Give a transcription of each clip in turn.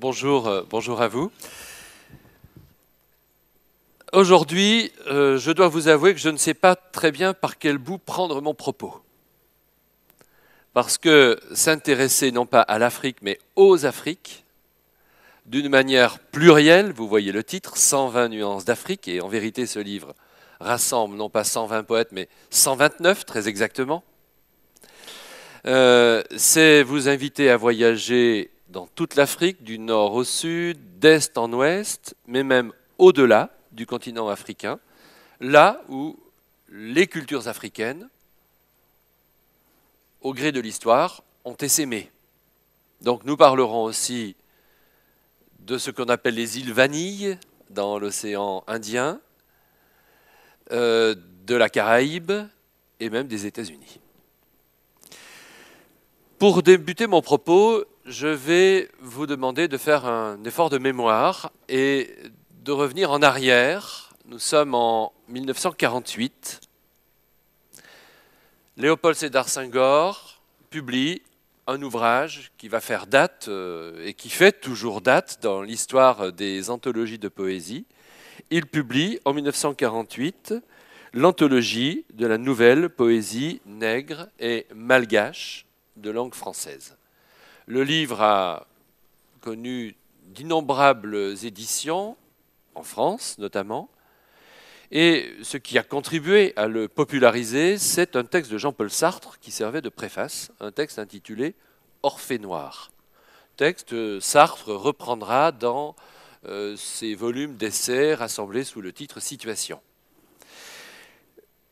Bonjour, euh, bonjour à vous. Aujourd'hui, euh, je dois vous avouer que je ne sais pas très bien par quel bout prendre mon propos. Parce que s'intéresser non pas à l'Afrique, mais aux Afriques, d'une manière plurielle, vous voyez le titre, 120 nuances d'Afrique, et en vérité ce livre rassemble non pas 120 poètes, mais 129 très exactement. Euh, c'est vous inviter à voyager dans toute l'Afrique, du nord au sud, d'est en ouest, mais même au-delà du continent africain, là où les cultures africaines, au gré de l'histoire, ont essaimé. Donc nous parlerons aussi de ce qu'on appelle les îles Vanille dans l'océan Indien, euh, de la Caraïbe et même des États-Unis. Pour débuter mon propos, je vais vous demander de faire un effort de mémoire et de revenir en arrière. Nous sommes en 1948. Léopold Sédar Senghor publie un ouvrage qui va faire date euh, et qui fait toujours date dans l'histoire des anthologies de poésie, il publie en 1948 l'anthologie de la nouvelle poésie nègre et malgache de langue française. Le livre a connu d'innombrables éditions, en France notamment, et ce qui a contribué à le populariser, c'est un texte de Jean-Paul Sartre qui servait de préface, un texte intitulé Orphée Noir. Texte euh, Sartre reprendra dans euh, ces volumes d'essais rassemblés sous le titre Situation.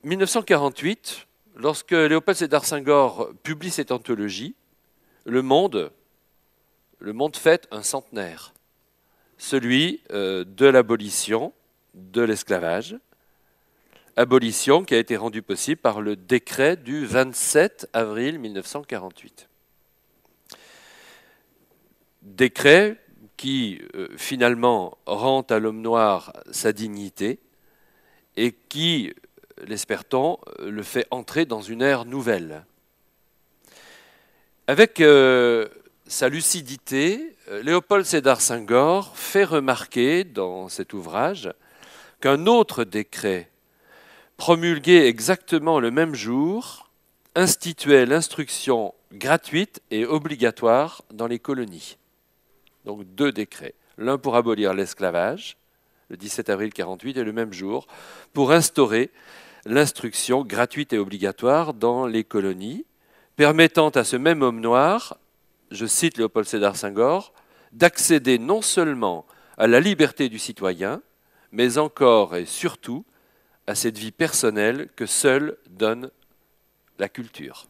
1948, lorsque Léopold Sédar Senghor publie cette anthologie, le Monde, le Monde fête un centenaire, celui euh, de l'abolition de l'esclavage, abolition qui a été rendue possible par le décret du 27 avril 1948. Décret qui euh, finalement rend à l'homme noir sa dignité et qui, euh, l'espère-t-on, euh, le fait entrer dans une ère nouvelle. Avec sa lucidité, Léopold Sédar Senghor fait remarquer dans cet ouvrage qu'un autre décret, promulgué exactement le même jour, instituait l'instruction gratuite et obligatoire dans les colonies donc deux décrets. L'un pour abolir l'esclavage, le 17 avril 1948, et le même jour, pour instaurer l'instruction gratuite et obligatoire dans les colonies, permettant à ce même homme noir, je cite Léopold Sédar Senghor, d'accéder non seulement à la liberté du citoyen, mais encore et surtout à cette vie personnelle que seule donne la culture.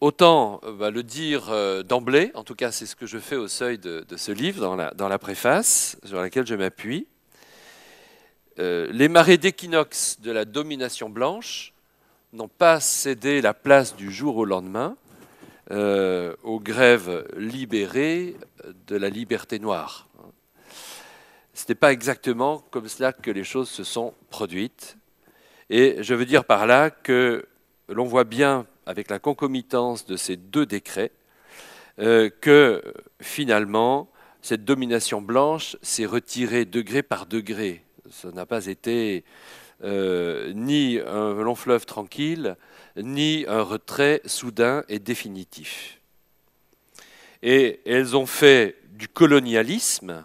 Autant va euh, bah, le dire euh, d'emblée, en tout cas c'est ce que je fais au seuil de, ce livre, dans la, préface sur laquelle je m'appuie. Euh, les marées d'équinoxe de la domination blanche n'ont pas cédé la place du jour au lendemain aux grèves libérées de la liberté noire. Ce n'est pas exactement comme cela que les choses se sont produites. Et je veux dire par là que l'on voit bien avec la concomitance de ces deux décrets, euh, que finalement, cette domination blanche s'est retirée degré par degré. Ça n'a pas été euh, ni un long fleuve tranquille, ni un retrait soudain et définitif. Et elles ont fait du colonialisme,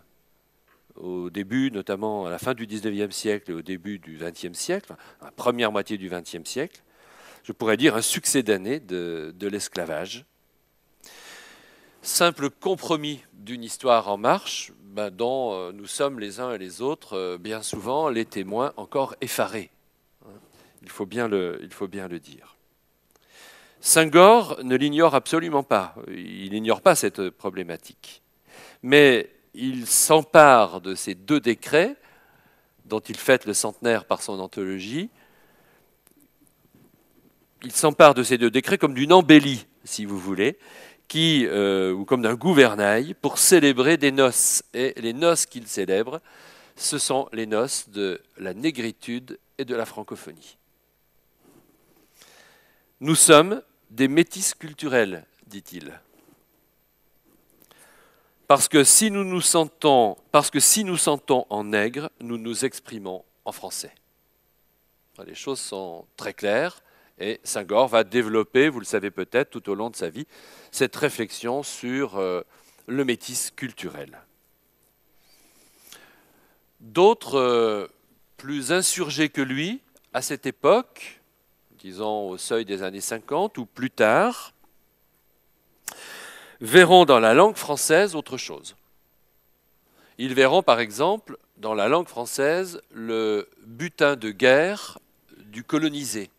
au début, notamment à la fin du XIXe siècle et au début du XXe siècle, la première moitié du XXe siècle, je pourrais dire, un succès d'année de, l'esclavage. Simple compromis d'une histoire en marche, ben, dont euh, nous sommes les uns et les autres, euh, bien souvent, les témoins encore effarés. Il faut bien le, il faut bien dire. ne l'ignore absolument pas, il n'ignore pas cette problématique, mais il s'empare de ces deux décrets dont il fête le centenaire par son anthologie, il s'empare de ces deux décrets comme d'une embellie, si vous voulez, euh, ou comme d'un gouvernail, pour célébrer des noces. Et les noces qu'il célèbre, ce sont les noces de la négritude et de la francophonie. Nous sommes des métisses culturels, dit-il. Parce que si nous nous sentons, parce que si nous sentons en nègre, nous nous exprimons en français. Les choses sont très claires. Et saint Gore va développer, vous le savez peut-être, tout au long de sa vie, cette réflexion sur euh, le métis culturel. D'autres, euh, plus insurgés que lui, à cette époque, disons au seuil des années 50 ou plus tard, verront dans la langue française autre chose. Ils verront par exemple dans la langue française le butin de guerre du colonisé.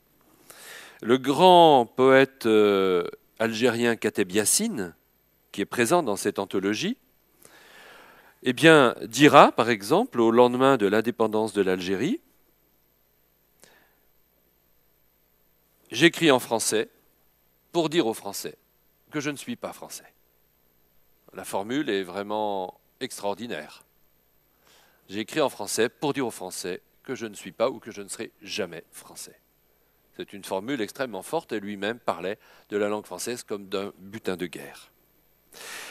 Le grand poète euh, algérien Kateb Yassine, qui est présent dans cette anthologie, eh bien, dira, par exemple, au lendemain de l'indépendance de l'Algérie, J'écris en français pour dire aux Français que je ne suis pas français. La formule est vraiment extraordinaire. J'écris en français pour dire aux Français que je ne suis pas ou que je ne serai jamais français. C'est une formule extrêmement forte et lui-même parlait de la langue française comme d'un butin de guerre.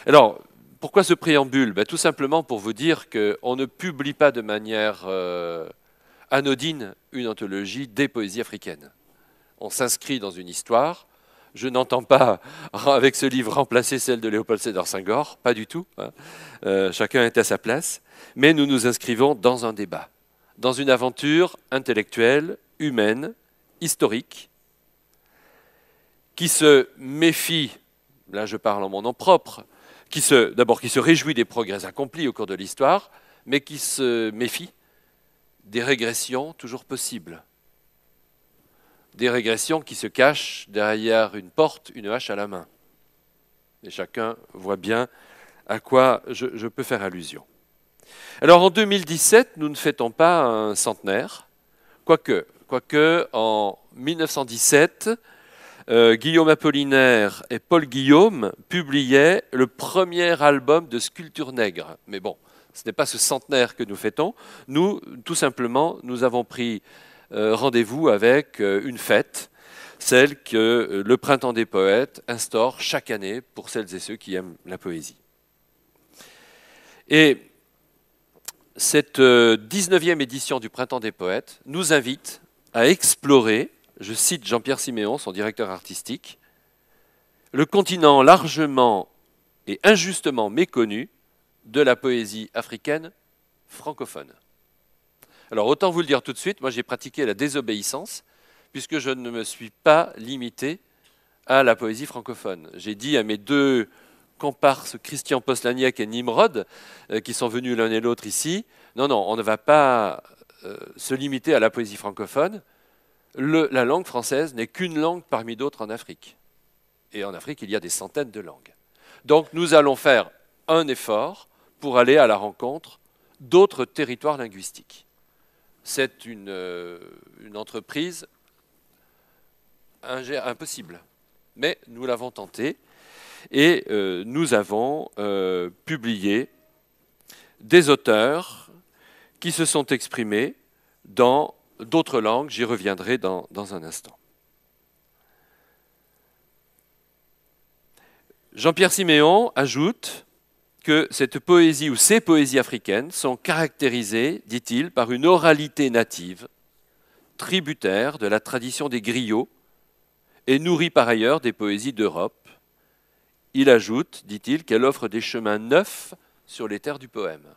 Alors, pourquoi ce préambule ben, Tout simplement pour vous dire qu'on ne publie pas de manière euh, anodine une anthologie des poésies africaines. On s'inscrit dans une histoire. Je n'entends pas, avec ce livre, remplacer celle de Léopold Sédar Senghor, pas du tout. Hein. Euh, chacun est à sa place. Mais nous nous inscrivons dans un débat, dans une aventure intellectuelle, humaine, historique, qui se méfie, là je parle en mon nom propre, qui se, d'abord qui se réjouit des progrès accomplis au cours de l'histoire, mais qui se méfie des régressions toujours possibles. Des régressions qui se cachent derrière une porte, une hache à la main. Et chacun voit bien à quoi je, je peux faire allusion. Alors en 2017, nous ne fêtons pas un centenaire, quoique Quoique en 1917, euh, Guillaume Apollinaire et Paul Guillaume publiaient le premier album de sculpture nègre. Mais bon, ce n'est pas ce centenaire que nous fêtons. Nous, tout simplement, nous avons pris euh, rendez-vous avec euh, une fête, celle que le Printemps des Poètes instaure chaque année pour celles et ceux qui aiment la poésie. Et cette 19e édition du Printemps des Poètes nous invite à explorer, je cite Jean-Pierre Siméon, son directeur artistique, le continent largement et injustement méconnu de la poésie africaine francophone. Alors autant vous le dire tout de suite, moi j'ai pratiqué la désobéissance, puisque je ne me suis pas limité à la poésie francophone. J'ai dit à mes deux comparses, Christian Poslaniac et Nimrod, euh, qui sont venus l'un et l'autre ici, non, non, on ne va pas euh, se limiter à la poésie francophone, la langue française n'est qu'une langue parmi d'autres en Afrique. Et en Afrique, il y a des centaines de langues. Donc nous allons faire un effort pour aller à la rencontre d'autres territoires linguistiques. C'est une, euh, entreprise impossible. Mais nous l'avons tenté et euh, nous avons publié des auteurs qui se sont exprimés dans d'autres langues. J'y reviendrai dans, dans un instant. Jean-Pierre Siméon ajoute que cette poésie ou ces poésies africaines sont caractérisées, dit-il, par une oralité native, tributaire de la tradition des griots et nourrie par ailleurs des poésies d'Europe. Il ajoute, dit-il, qu'elle offre des chemins neufs sur les terres du poème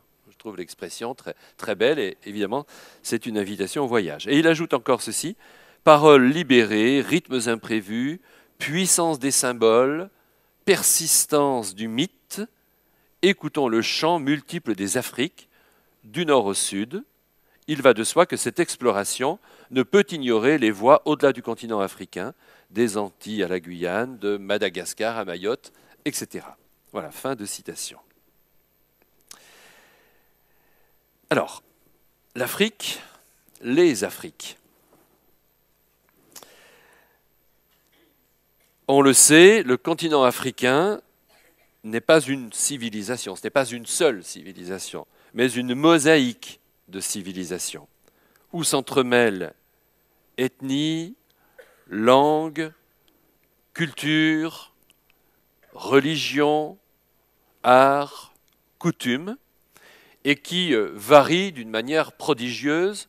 trouve l'expression très, très belle et évidemment, c'est une invitation au voyage. Et il ajoute encore ceci paroles libérées, rythmes imprévus, puissance des symboles, persistance du mythe. Écoutons le chant multiple des Afriques, du nord au sud. Il va de soi que cette exploration ne peut ignorer les voies au-delà du continent africain, des Antilles à la Guyane, de Madagascar à Mayotte, etc. Voilà, fin de citation. Alors, l'Afrique, les Afriques. On le sait, le continent africain n'est pas une civilisation, ce n'est pas une seule civilisation, mais une mosaïque de civilisations où s'entremêlent ethnie, langue, culture, religion, art, coutumes et qui euh, varie d'une manière prodigieuse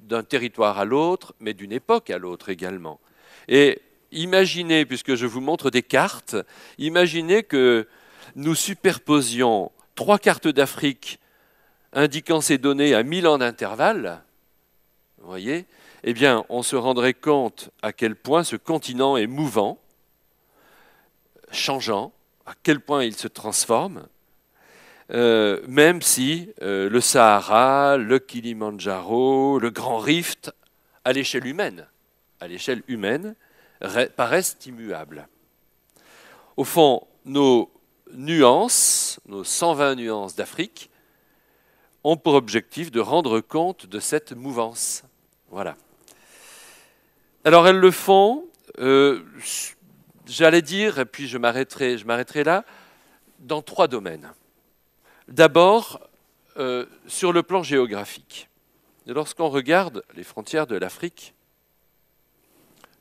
d'un territoire à l'autre, mais d'une époque à l'autre également. Et imaginez, puisque je vous montre des cartes, imaginez que nous superposions trois cartes d'Afrique indiquant ces données à 1000 ans d'intervalle, vous voyez, eh bien, on se rendrait compte à quel point ce continent est mouvant, changeant, à quel point il se transforme, euh, même si euh, le Sahara, le Kilimandjaro, le Grand Rift, à l'échelle humaine, à l'échelle humaine, paraissent immuables. Au fond, nos nuances, nos 120 nuances d'Afrique, ont pour objectif de rendre compte de cette mouvance. Voilà. Alors elles le font, euh, j'allais dire, et puis je m'arrêterai là, dans trois domaines. D'abord, euh, sur le plan géographique. Lorsqu'on regarde les frontières de l'Afrique,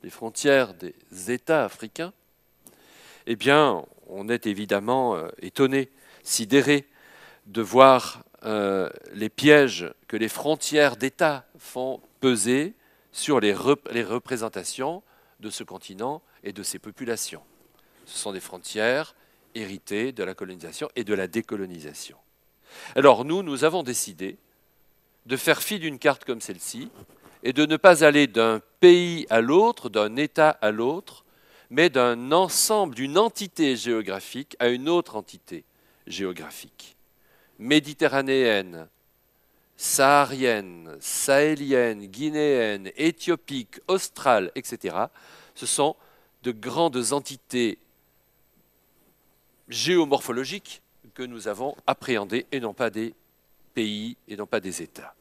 les frontières des États africains, eh bien, on est évidemment euh, étonné, sidéré de voir euh, les pièges que les frontières d'État font peser sur les, les représentations de ce continent et de ses populations. Ce sont des frontières hérité de la colonisation et de la décolonisation. Alors nous, nous avons décidé de faire fi d'une carte comme celle-ci et de ne pas aller d'un pays à l'autre, d'un État à l'autre, mais d'un ensemble, d'une entité géographique à une autre entité géographique. Méditerranéenne, saharienne, sahélienne, guinéenne, éthiopique, australe, etc. Ce sont de grandes entités géomorphologiques que nous avons appréhendés et non pas des pays et non pas des États.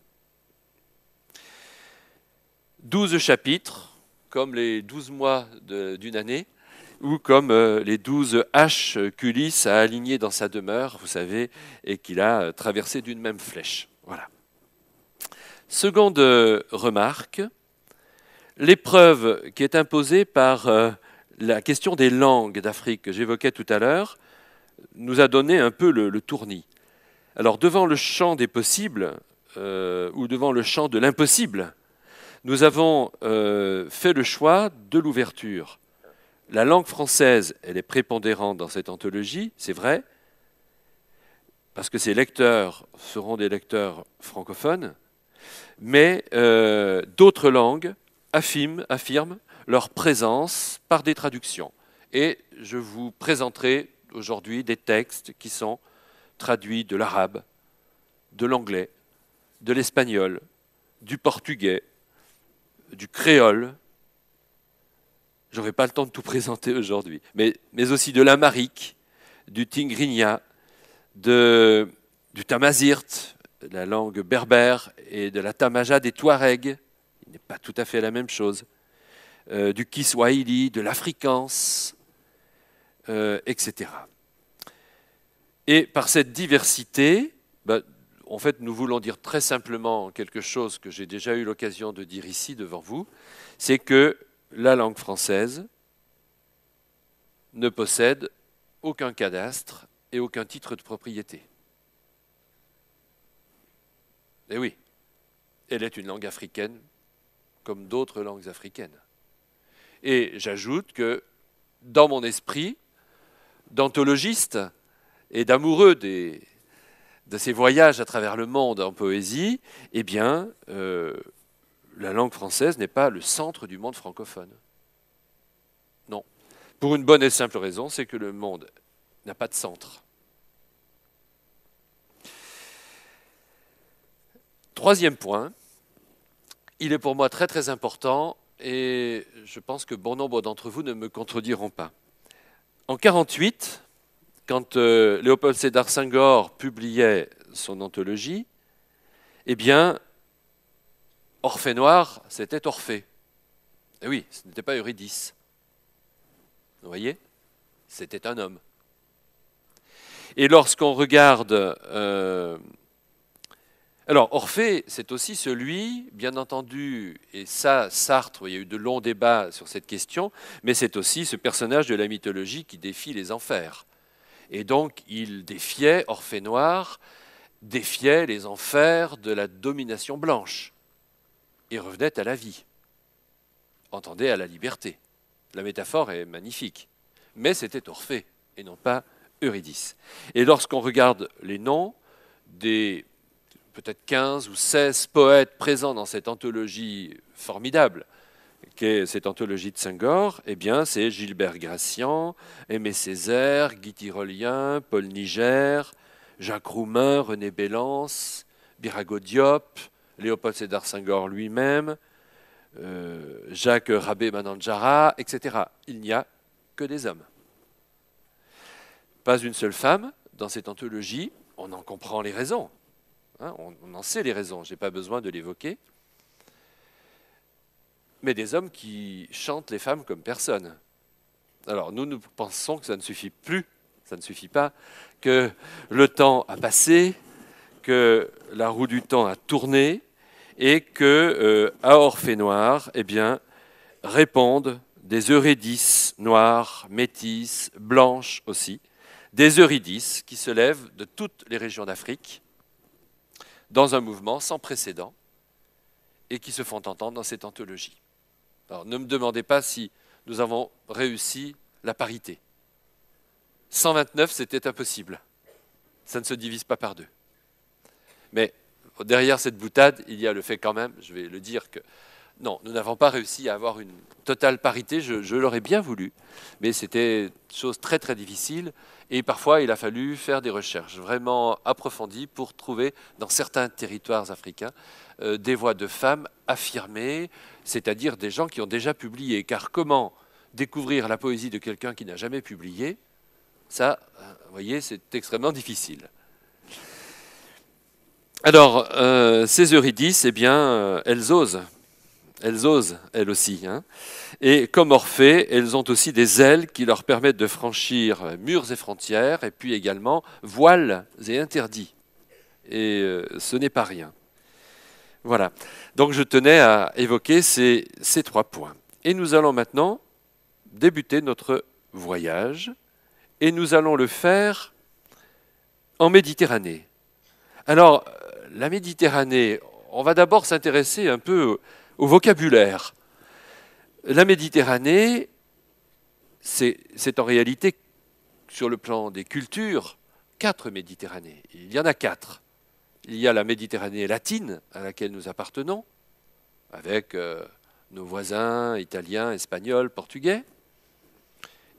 Douze chapitres, comme les douze mois d'une année, ou comme euh, les douze haches qu'Ulysse a alignées dans sa demeure, vous savez, et qu'il a euh, traversées d'une même flèche. Voilà. Seconde euh, remarque, l'épreuve qui est imposée par la question des langues d'Afrique que j'évoquais tout à l'heure nous a donné un peu le, tournis. Alors devant le champ des possibles, euh, ou devant le champ de l'impossible, nous avons euh, fait le choix de l'ouverture. La langue française, elle est prépondérante dans cette anthologie, c'est vrai, parce que ses lecteurs seront des lecteurs francophones, mais euh, d'autres langues affirment, affirment leur présence par des traductions. Et je vous présenterai aujourd'hui des textes qui sont traduits de l'arabe, de l'anglais, de l'espagnol, du portugais, du créole. J'aurai pas le temps de tout présenter aujourd'hui, mais, mais aussi de l'amarique, du tingrinya, de, du tamazirt, la langue berbère, et de la tamaja des Touaregs, il n'est pas tout à fait la même chose, euh, du kiswahili, de l'afrikaans, euh, etc. Et par cette diversité, bah, en fait, nous voulons dire très simplement quelque chose que j'ai déjà eu l'occasion de dire ici devant vous, c'est que la langue française ne possède aucun cadastre et aucun titre de propriété. Eh oui, elle est une langue africaine comme d'autres langues africaines. Et j'ajoute que dans mon esprit, D'anthologiste et d'amoureux de ses voyages à travers le monde en poésie, eh bien, euh, la langue française n'est pas le centre du monde francophone. Non. Pour une bonne et simple raison, c'est que le monde n'a pas de centre. Troisième point, il est pour moi très très important et je pense que bon nombre d'entre vous ne me contrediront pas. En 1948, quand euh, Léopold Sédar Senghor publiait son anthologie, eh bien, Orphée Noir, c'était Orphée. Et eh oui, ce n'était pas Eurydice. Vous voyez C'était un homme. Et lorsqu'on regarde euh, alors, Orphée, c'est aussi celui, bien entendu, et ça, Sartre, il y a eu de longs débats sur cette question, mais c'est aussi ce personnage de la mythologie qui défie les enfers. Et donc, il défiait, Orphée noir, défiait les enfers de la domination blanche et revenait à la vie. Entendez, à la liberté. La métaphore est magnifique. Mais c'était Orphée et non pas Eurydice. Et lorsqu'on regarde les noms des peut-être 15 ou 16 poètes présents dans cette anthologie formidable qu'est cette anthologie de Senghor, eh bien, c'est Gilbert Gracian, Aimé Césaire, Guy Tyrolien, Paul Niger, Jacques Roumain, René Bellance, Birago Diop, Léopold Sédar Senghor lui-même, euh, Jacques Rabé Manandjara, etc. Il n'y a que des hommes. Pas une seule femme dans cette anthologie, on en comprend les raisons. Hein, on, en sait les raisons, je n'ai pas besoin de l'évoquer. Mais des hommes qui chantent les femmes comme personne. Alors nous, nous pensons que ça ne suffit plus, ça ne suffit pas, que le temps a passé, que la roue du temps a tourné et que euh, à Orphée Noir, eh bien, répondent des eurydices noires, métisses, blanches aussi, des eurydices qui se lèvent de toutes les régions d'Afrique dans un mouvement sans précédent et qui se font entendre dans cette anthologie. Alors ne me demandez pas si nous avons réussi la parité. 129, c'était impossible. Ça ne se divise pas par deux. Mais derrière cette boutade, il y a le fait quand même, je vais le dire, que non, nous n'avons pas réussi à avoir une totale parité, je, l'aurais bien voulu, mais c'était chose très très difficile, et parfois, il a fallu faire des recherches vraiment approfondies pour trouver dans certains territoires africains euh, des voix de femmes affirmées, c'est-à-dire des gens qui ont déjà publié. Car comment découvrir la poésie de quelqu'un qui n'a jamais publié Ça, euh, vous voyez, c'est extrêmement difficile. Alors, euh, ces Eurydices, eh bien, elles osent. Elles osent, elles aussi. Hein. Et comme Orphée, elles ont aussi des ailes qui leur permettent de franchir euh, murs et frontières, et puis également voiles et interdits. Et euh, ce n'est pas rien. Voilà. Donc je tenais à évoquer ces, ces trois points. Et nous allons maintenant débuter notre voyage, et nous allons le faire en Méditerranée. Alors, euh, la Méditerranée, on va d'abord s'intéresser un peu au vocabulaire. La Méditerranée, c'est en réalité, sur le plan des cultures, quatre Méditerranées. Il y en a quatre. Il y a la Méditerranée latine, à laquelle nous appartenons, avec euh, nos voisins italiens, espagnols, portugais.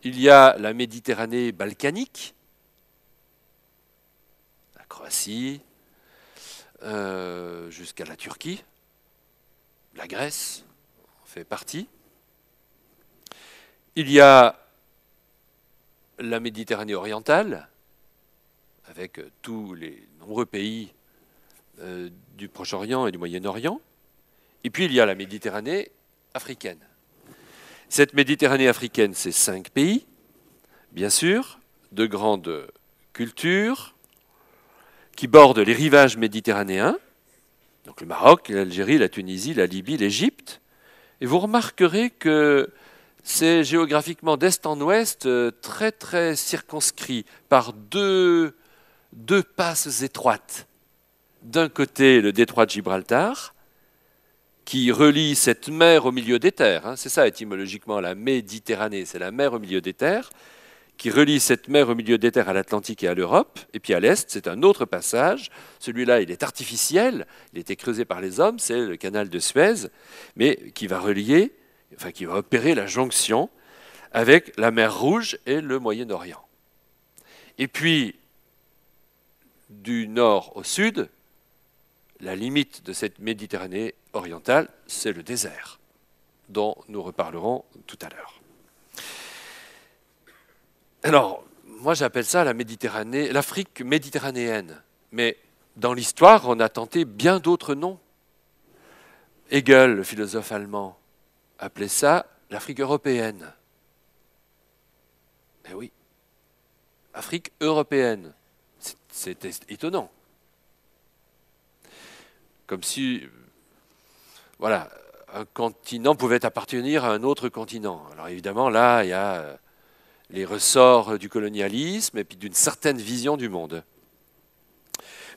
Il y a la Méditerranée balkanique, la Croatie, euh, jusqu'à la Turquie la Grèce en fait partie. Il y a la Méditerranée orientale, avec euh, tous les nombreux pays euh, du Proche-Orient et du Moyen-Orient. Et puis il y a la Méditerranée africaine. Cette Méditerranée africaine, c'est cinq pays, bien sûr, de grandes cultures, qui bordent les rivages méditerranéens, donc le Maroc, l'Algérie, la Tunisie, la Libye, l'Égypte. Et vous remarquerez que c'est géographiquement d'est en ouest euh, très très circonscrit par deux, passes étroites. D'un côté, le détroit de Gibraltar, qui relie cette mer au milieu des terres. Hein. c'est ça étymologiquement la Méditerranée, c'est la mer au milieu des terres qui relie cette mer au milieu des terres à l'Atlantique et à l'Europe. Et puis à l'est, c'est un autre passage. Celui-là, il est artificiel, il a été creusé par les hommes, c'est le canal de Suez, mais qui va relier, enfin qui va opérer la jonction avec la mer Rouge et le Moyen-Orient. Et puis, du nord au sud, la limite de cette Méditerranée orientale, c'est le désert, dont nous reparlerons tout à l'heure. Alors, moi j'appelle ça la Méditerranée, l'Afrique méditerranéenne. Mais dans l'histoire, on a tenté bien d'autres noms. Hegel, le philosophe allemand, appelait ça l'Afrique européenne. Eh oui, Afrique européenne. C'était étonnant. Comme si, voilà, un continent pouvait appartenir à un autre continent. Alors évidemment, là, il y a euh, les ressorts du colonialisme et puis d'une certaine vision du monde.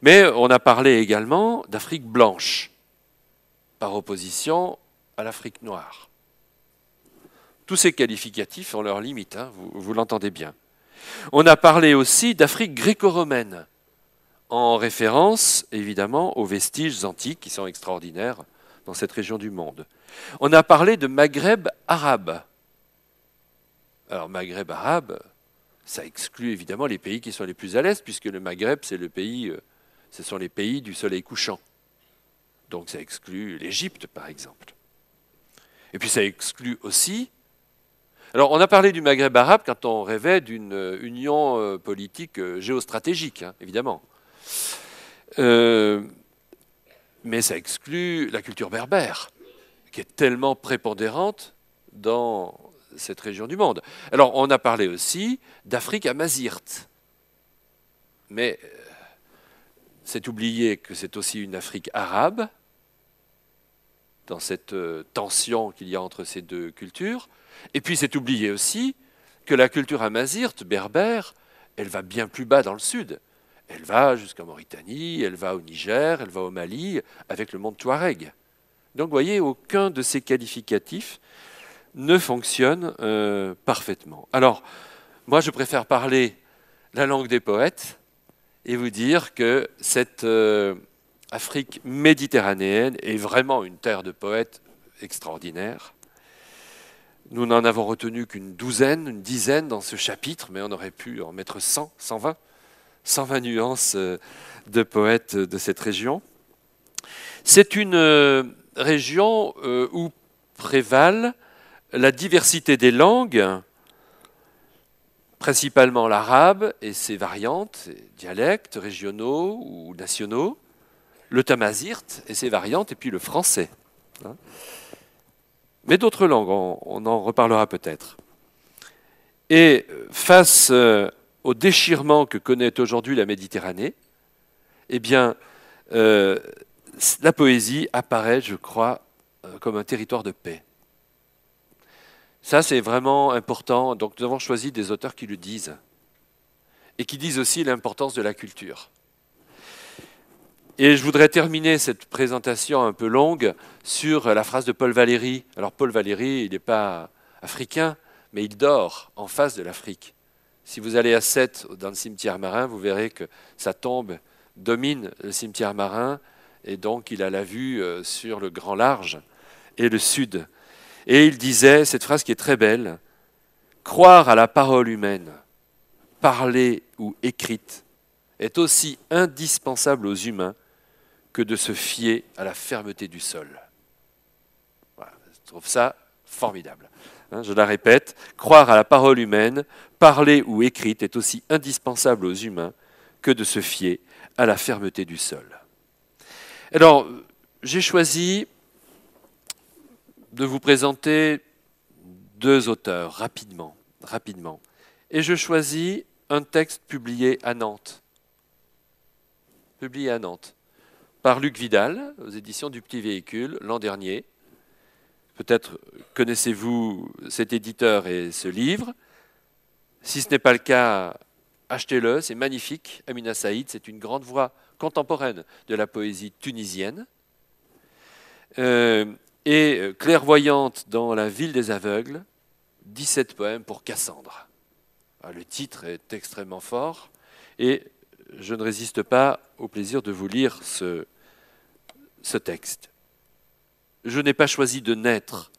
Mais on a parlé également d'Afrique blanche, par opposition à l'Afrique noire. Tous ces qualificatifs ont leurs limites, hein, vous l'entendez bien. On a parlé aussi d'Afrique gréco-romaine, en référence évidemment aux vestiges antiques qui sont extraordinaires dans cette région du monde. On a parlé de Maghreb arabe, alors Maghreb arabe, ça exclut évidemment les pays qui sont les plus à l'est, puisque le Maghreb, c'est le pays, euh, ce sont les pays du soleil couchant. Donc ça exclut l'Égypte, par exemple. Et puis ça exclut aussi. Alors on a parlé du Maghreb arabe quand on rêvait d'une euh, union euh, politique géostratégique, hein, évidemment. mais ça exclut la culture berbère, qui est tellement prépondérante dans cette région du monde. Alors, on a parlé aussi d'Afrique amazirte. Mais euh, c'est oublié que c'est aussi une Afrique arabe, dans cette euh, tension qu'il y a entre ces deux cultures. Et puis, c'est oublié aussi que la culture amazirte, berbère, elle va bien plus bas dans le sud. Elle va jusqu'en Mauritanie, elle va au Niger, elle va au Mali, avec le monde Touareg. Donc, vous voyez, aucun de ces qualificatifs ne fonctionne euh, parfaitement. Alors, moi, je préfère parler la langue des poètes et vous dire que cette euh, Afrique méditerranéenne est vraiment une terre de poètes extraordinaires. Nous n'en avons retenu qu'une douzaine, une dizaine dans ce chapitre, mais on aurait pu en mettre 100, 120, 120 nuances euh, de poètes de cette région. C'est une région où prévalent la diversité des langues, principalement l'arabe et ses variantes, dialectes régionaux ou nationaux, le tamazirte et ses variantes, et puis le français. Hein. Mais d'autres langues, on, en reparlera peut-être. Et euh, face euh, au déchirement que connaît aujourd'hui la Méditerranée, eh bien, euh, la poésie apparaît, je crois, comme un territoire de paix. Ça, c'est vraiment important. Donc, nous avons choisi des auteurs qui le disent et qui disent aussi l'importance de la culture. Et je voudrais terminer cette présentation un peu longue sur la phrase de Paul Valéry. Alors, Paul Valéry, il n'est pas africain, mais il dort en face de l'Afrique. Si vous allez à Sète, dans le cimetière marin, vous verrez que sa tombe domine le cimetière marin, et donc il a la vue euh, sur le grand large et le sud. Et il disait cette phrase qui est très belle, croire à la parole humaine, parlée ou écrite, est aussi indispensable aux humains que de se fier à la fermeté du sol. je trouve ça formidable. Hein, je la répète, croire à la parole humaine, parlée ou écrite, est aussi indispensable aux humains que de se fier à la fermeté du sol. Alors, j'ai choisi de vous présenter deux auteurs rapidement, rapidement. Et je choisis un texte publié à Nantes, publié à Nantes, par Luc Vidal aux éditions du Petit Véhicule l'an dernier. Peut-être connaissez-vous cet éditeur et ce livre. Si ce n'est pas le cas, achetez-le, c'est magnifique. Amina Saïd, c'est une grande voix contemporaine de la poésie tunisienne. Euh, et euh, clairvoyante dans La ville des aveugles, 17 poèmes pour Cassandre. Ah, le titre est extrêmement fort et je ne résiste pas au plaisir de vous lire ce, ce texte. Je n'ai pas choisi de naître,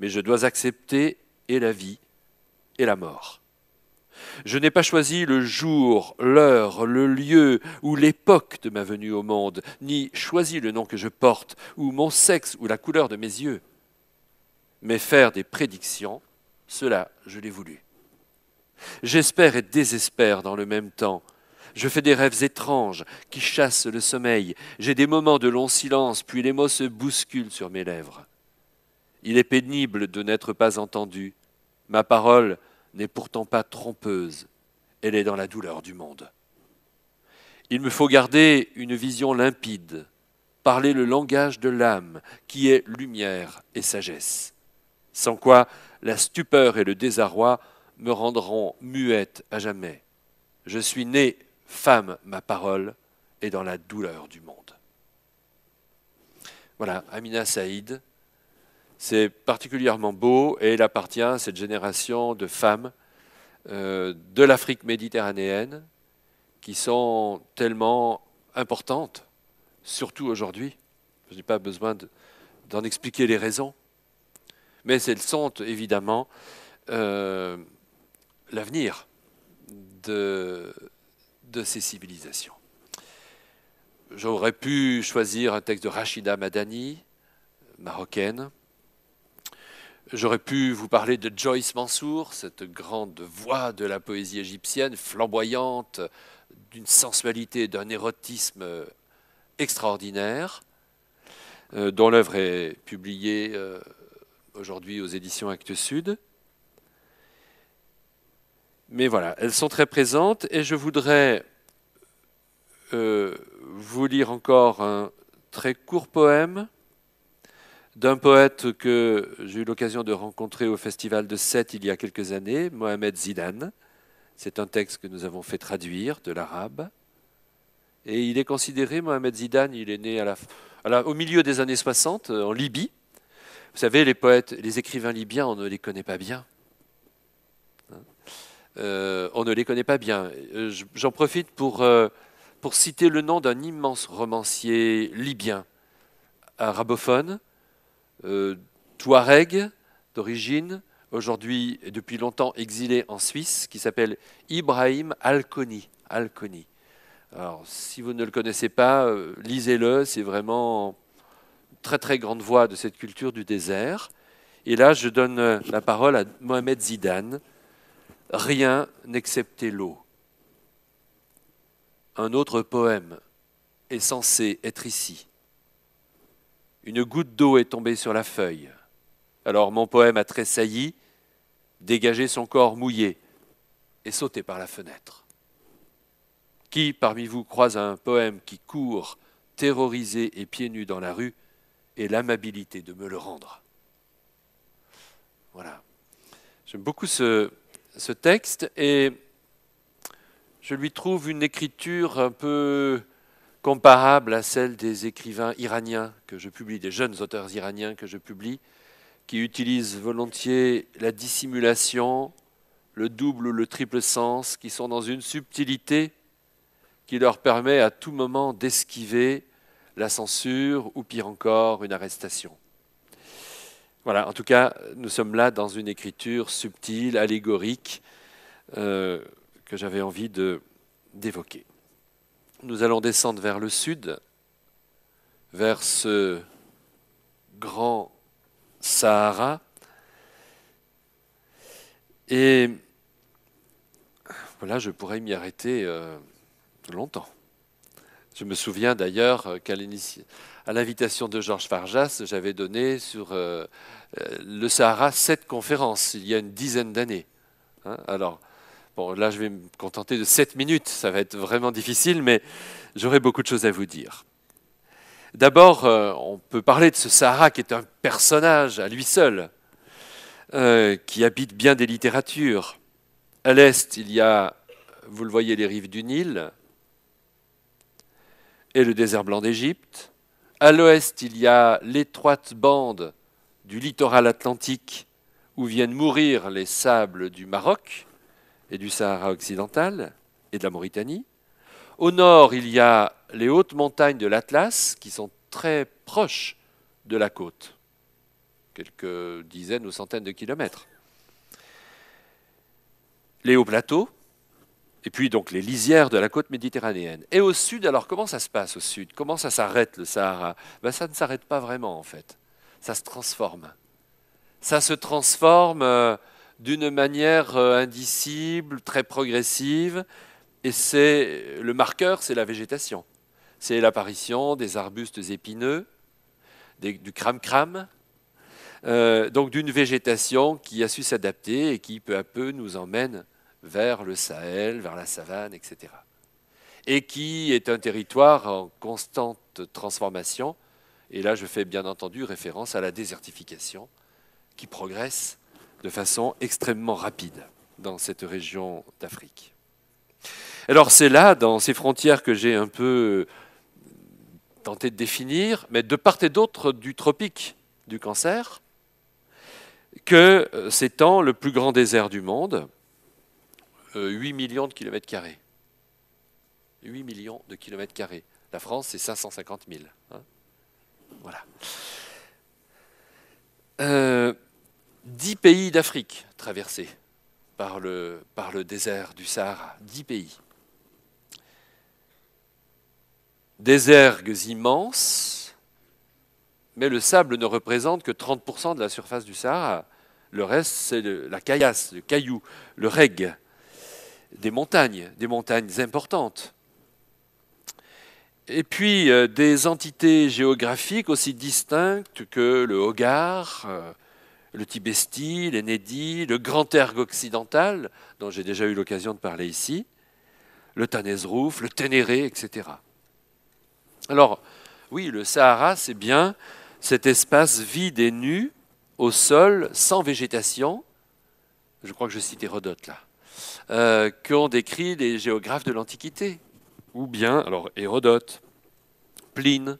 mais je dois accepter et la vie et la mort. Je n'ai pas choisi le jour, l'heure, le lieu ou l'époque de ma venue au monde, ni choisi le nom que je porte, ou mon sexe, ou la couleur de mes yeux. Mais faire des prédictions, cela je l'ai voulu. J'espère et désespère dans le même temps. Je fais des rêves étranges qui chassent le sommeil. J'ai des moments de long silence, puis les mots se bousculent sur mes lèvres. Il est pénible de n'être pas entendu. Ma parole n'est pourtant pas trompeuse, elle est dans la douleur du monde. Il me faut garder une vision limpide, parler le langage de l'âme, qui est lumière et sagesse, sans quoi la stupeur et le désarroi me rendront muette à jamais. Je suis née femme, ma parole, et dans la douleur du monde. Voilà, Amina Saïd, c'est particulièrement beau et elle appartient à cette génération de femmes euh, de l'Afrique méditerranéenne qui sont tellement importantes, surtout aujourd'hui. Je n'ai pas besoin d'en expliquer les raisons, mais elles sont évidemment euh, l'avenir de ces civilisations. J'aurais pu choisir un texte de Rachida Madani, marocaine, J'aurais pu vous parler de Joyce Mansour, cette grande voix de la poésie égyptienne, flamboyante, d'une sensualité, d'un érotisme extraordinaire, euh, dont l'œuvre est publiée euh, aujourd'hui aux éditions Actes Sud. Mais voilà, elles sont très présentes et je voudrais euh, vous lire encore un très court poème d'un poète que j'ai eu l'occasion de rencontrer au Festival de Sète il y a quelques années, Mohamed Zidane. C'est un texte que nous avons fait traduire de l'arabe. Et il est considéré, Mohamed Zidane, il est né au milieu des années 60 euh, en Libye. Vous savez, les poètes, les écrivains libyens, on ne les connaît pas bien. Hein. Euh, on ne les connaît pas bien. Euh, j'en profite pour, pour citer le nom d'un immense romancier libyen, arabophone, euh, Touareg d'origine, aujourd'hui et depuis longtemps exilé en Suisse, qui s'appelle Ibrahim Alconi koni Alors, si vous ne le connaissez pas, euh, lisez-le, c'est vraiment une très très grande voix de cette culture du désert. Et là, je donne euh, la parole à Mohamed Zidane. Rien n'excepté l'eau. Un autre poème est censé être ici, une goutte d'eau est tombée sur la feuille. Alors mon poème a tressailli, dégagé son corps mouillé et sauté par la fenêtre. Qui parmi vous croise un poème qui court, terrorisé et pieds nus dans la rue, et l'amabilité de me le rendre Voilà. J'aime beaucoup ce, ce, texte et je lui trouve une écriture un peu comparable à celle des écrivains iraniens que je publie, des jeunes auteurs iraniens que je publie, qui utilisent volontiers la dissimulation, le double ou le triple sens, qui sont dans une subtilité qui leur permet à tout moment d'esquiver la censure ou pire encore une arrestation. Voilà, en tout cas, nous sommes là dans une écriture subtile, allégorique, euh, que j'avais envie d'évoquer nous allons descendre vers le sud, vers ce grand Sahara. Et voilà, je pourrais m'y arrêter euh, longtemps. Je me souviens d'ailleurs euh, qu'à l'invitation de Georges Farjas, j'avais donné sur euh, le Sahara sept conférences il y a une dizaine d'années. Hein. Alors, Bon, là, je vais me contenter de 7 minutes, ça va être vraiment difficile, mais j'aurai beaucoup de choses à vous dire. D'abord, euh, on peut parler de ce Sahara qui est un personnage à lui seul, euh, qui habite bien des littératures. À l'est, il y a, vous le voyez, les rives du Nil et le désert blanc d'Égypte. À l'ouest, il y a l'étroite bande du littoral atlantique où viennent mourir les sables du Maroc et du Sahara occidental et de la Mauritanie. Au nord, il y a les hautes montagnes de l'Atlas qui sont très proches de la côte, quelques dizaines ou centaines de kilomètres. Les hauts plateaux, et puis donc les lisières de la côte méditerranéenne. Et au sud, alors comment ça se passe au sud Comment ça s'arrête le Sahara ben, Ça ne s'arrête pas vraiment en fait. Ça se transforme. Ça se transforme euh, d'une manière euh, indicible, très progressive. Et c'est le marqueur, c'est la végétation. C'est l'apparition des arbustes épineux, du cram-cram, euh, donc d'une végétation qui a su s'adapter et qui peu à peu nous emmène vers le Sahel, vers la savane, etc. Et qui est un territoire en constante transformation. Et là, je fais bien entendu référence à la désertification qui progresse de façon extrêmement rapide dans cette région d'Afrique. Alors c'est là, dans ces frontières que j'ai un peu tenté de définir, mais de part et d'autre du tropique du cancer, que euh, s'étend le plus grand désert du monde, 8 euh, millions de kilomètres carrés. 8 millions de kilomètres carrés. La France, c'est 550 000. Hein. voilà. Euh, dix pays d'Afrique traversés par le, par le désert du Sahara, dix pays. Des ergues immenses, mais le sable ne représente que 30% de la surface du Sahara. Le reste, c'est la caillasse, le caillou, le reg, des montagnes, des montagnes importantes. Et puis euh, des entités géographiques aussi distinctes que le Hogar, euh, le Tibesti, l'Enedi, le Grand Erg occidental, dont j'ai déjà eu l'occasion de parler ici, le Tanezrouf, le Ténéré, etc. Alors, oui, le Sahara, c'est bien cet espace vide et nu, au sol, sans végétation, je crois que je cite Hérodote là, euh, qu'ont décrit les géographes de l'Antiquité. Ou bien, alors Hérodote, Pline,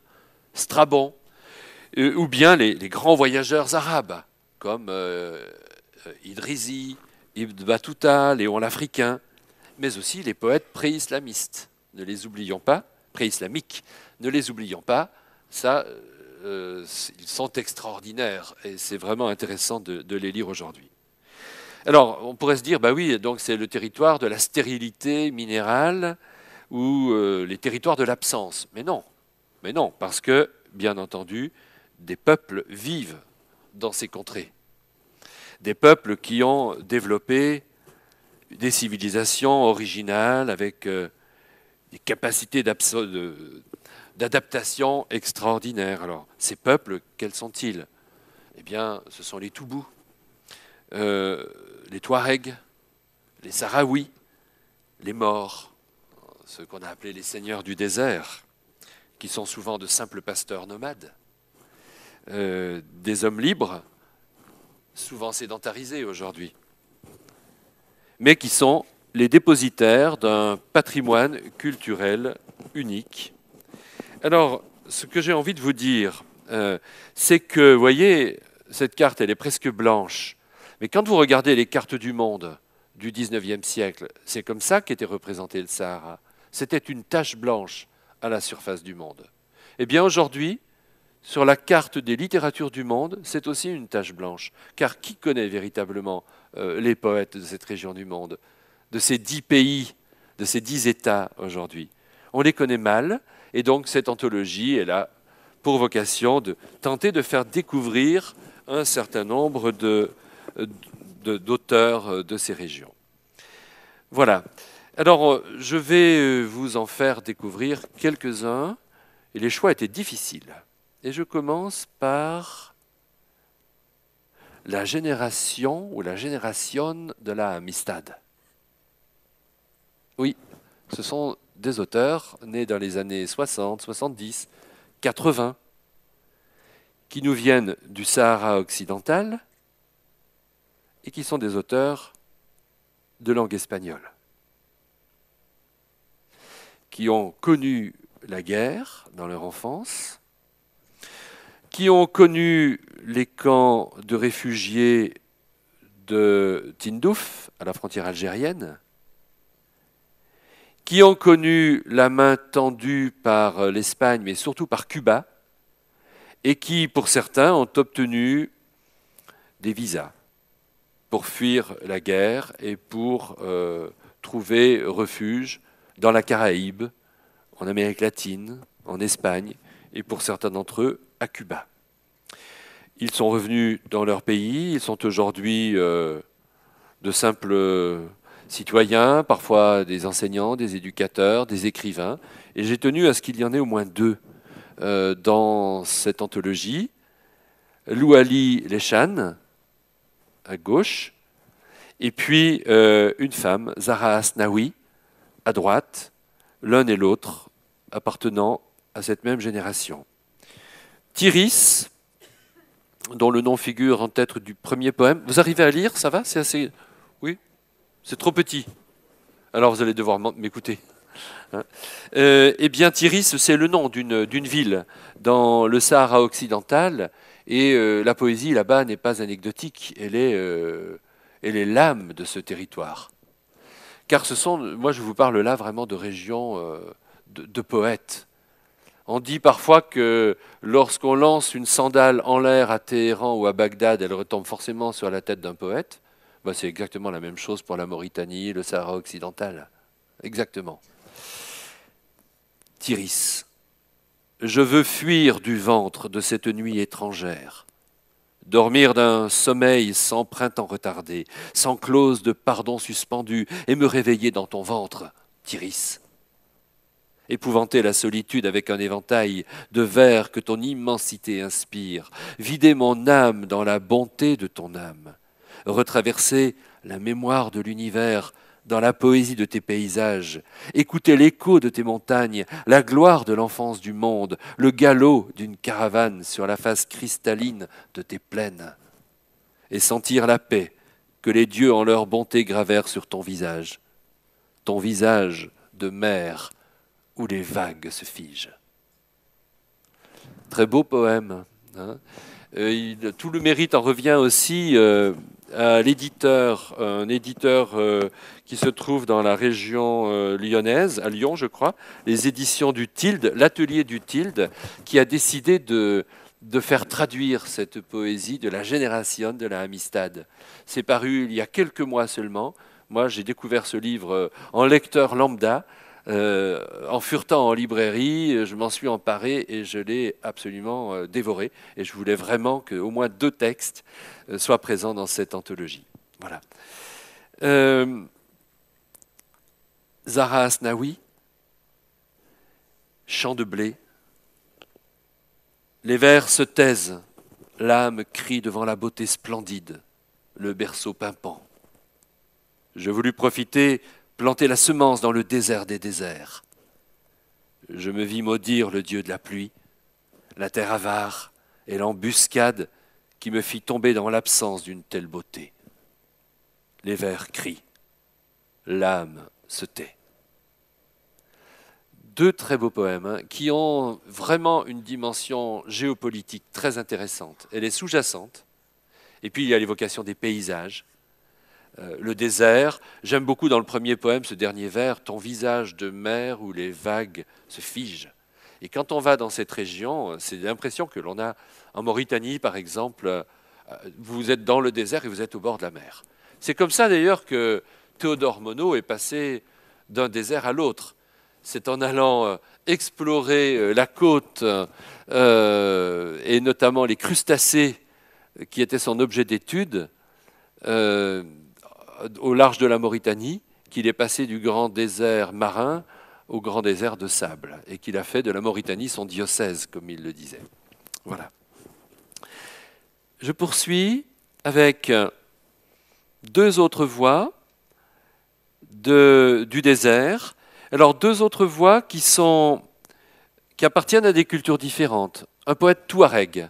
Strabon, euh, ou bien les grands voyageurs arabes comme euh, Idrisi, Ibn Battuta, Léon l'Africain, mais aussi les poètes pré-islamistes. Ne les oublions pas, pré-islamiques, ne les oublions pas, ça, euh, euh, ils sont extraordinaires et c'est vraiment intéressant de, les lire aujourd'hui. Alors, on pourrait se dire, bah oui, donc c'est le territoire de la stérilité minérale ou les territoires de l'absence. Mais non, mais non, parce que, bien entendu, des peuples vivent dans ces contrées des peuples qui ont développé des civilisations originales avec euh, des capacités d'adaptation extraordinaires. Alors, ces peuples, quels sont-ils Eh bien, ce sont les Toubous, euh, les Touaregs, les Sahraouis, les Morts, ceux qu'on a appelés les seigneurs du désert, qui sont souvent de simples pasteurs nomades, euh, des hommes libres, souvent sédentarisés aujourd'hui, mais qui sont les dépositaires d'un patrimoine culturel unique. Alors, ce que j'ai envie de vous dire, euh, c'est que, vous voyez, cette carte, elle est presque blanche. Mais quand vous regardez les cartes du monde du 19e siècle, c'est comme ça qu'était représenté le Sahara. C'était une tache blanche à la surface du monde. Eh bien, aujourd'hui, sur la carte des littératures du monde, c'est aussi une tache blanche. Car qui connaît véritablement euh, les poètes de cette région du monde, de ces dix pays, de ces dix États aujourd'hui On les connaît mal, et donc cette anthologie est là pour vocation de tenter de faire découvrir un certain nombre d'auteurs de, euh, de ces régions. Voilà. Alors, euh, je vais vous en faire découvrir quelques-uns, et les choix étaient difficiles. Et je commence par la génération ou la génération de la amistad. Oui, ce sont des auteurs nés dans les années 60, 70, 80, qui nous viennent du Sahara occidental et qui sont des auteurs de langue espagnole, qui ont connu la guerre dans leur enfance, qui ont connu les camps de réfugiés de Tindouf, à la frontière algérienne, qui ont connu la main tendue par l'Espagne, mais surtout par Cuba, et qui, pour certains, ont obtenu des visas pour fuir la guerre et pour euh, trouver refuge dans la Caraïbe, en Amérique latine, en Espagne, et pour certains d'entre eux, à Cuba. Ils sont revenus dans leur pays, ils sont aujourd'hui euh, de simples citoyens, parfois des enseignants, des éducateurs, des écrivains, et j'ai tenu à ce qu'il y en ait au moins deux euh, dans cette anthologie. Louali Leshan, à gauche, et puis euh, une femme, Zara Asnawi, à droite, l'un et l'autre appartenant à cette même génération. Tiris, dont le nom figure en tête du premier poème. Vous arrivez à lire, ça va C'est assez. Oui C'est trop petit. Alors vous allez devoir m'écouter. Hein. Euh, eh bien, Tiris, c'est le nom d'une ville dans le Sahara occidental. Et euh, la poésie là-bas n'est pas anecdotique, elle est, euh, elle est l'âme de ce territoire. Car ce sont, moi je vous parle là vraiment de régions de poètes, on dit parfois que lorsqu'on lance une sandale en l'air à Téhéran ou à Bagdad, elle retombe forcément sur la tête d'un poète. Bah, c'est exactement la même chose pour la Mauritanie, le Sahara occidental. Exactement. Tiris, je veux fuir du ventre de cette nuit étrangère, dormir d'un sommeil sans printemps retardé, sans clause de pardon suspendu, et me réveiller dans ton ventre, Tiris épouvanter la solitude avec un éventail de vers que ton immensité inspire, vider mon âme dans la bonté de ton âme, retraverser la mémoire de l'univers dans la poésie de tes paysages, écouter l'écho de tes montagnes, la gloire de l'enfance du monde, le galop d'une caravane sur la face cristalline de tes plaines, et sentir la paix que les dieux en leur bonté gravèrent sur ton visage, ton visage de mer où les vagues se figent. Très beau poème. Hein. Euh, tout le mérite en revient aussi euh, à l'éditeur, un éditeur euh, qui se trouve dans la région lyonnaise, à Lyon je crois, les éditions du Tilde, l'atelier du Tilde, qui a décidé de, de faire traduire cette poésie de la génération de la Amistad. C'est paru il y a quelques mois seulement. Moi, j'ai découvert ce livre en lecteur lambda euh, en furetant en librairie, euh, je m'en suis emparé et je l'ai absolument euh, dévoré. Et je voulais vraiment qu'au moins deux textes soient présents dans cette anthologie. Voilà. Euh, Zara Champ de blé. Les vers se taisent, l'âme crie devant la beauté splendide, le berceau pimpant. Je voulu profiter planter la semence dans le désert des déserts. Je me vis maudire le Dieu de la pluie, la terre avare et l'embuscade qui me fit tomber dans l'absence d'une telle beauté. Les vers crient, l'âme se tait. Deux très beaux poèmes hein, qui ont vraiment une dimension géopolitique très intéressante. Elle est sous-jacente. Et puis il y a l'évocation des paysages, euh, le désert. J'aime beaucoup dans le premier poème ce dernier vers, ton visage de mer où les vagues se figent. Et quand on va dans cette région, c'est l'impression que l'on a en Mauritanie, par exemple, euh, vous êtes dans le désert et vous êtes au bord de la mer. C'est comme ça d'ailleurs que Théodore Monod est passé d'un désert à l'autre. C'est en allant euh, explorer la côte et notamment les crustacés qui étaient son objet d'étude au large de la Mauritanie qu'il est passé du grand désert marin au grand désert de sable et qu'il a fait de la Mauritanie son diocèse, comme il le disait. Voilà. Je poursuis avec deux autres voix du désert. Alors deux autres voix qui, sont, qui appartiennent à des cultures différentes. Un poète touareg,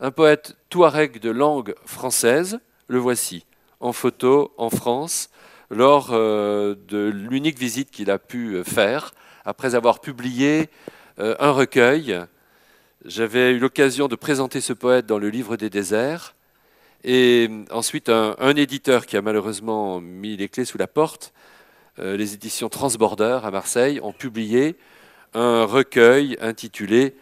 un poète touareg de langue française, le voici en photo en France lors euh, de l'unique visite qu'il a pu euh, faire après avoir publié euh, un recueil. J'avais eu l'occasion de présenter ce poète dans le livre des déserts. Et ensuite, un, éditeur qui a malheureusement mis les clés sous la porte, les éditions Transborder à Marseille, ont publié un recueil intitulé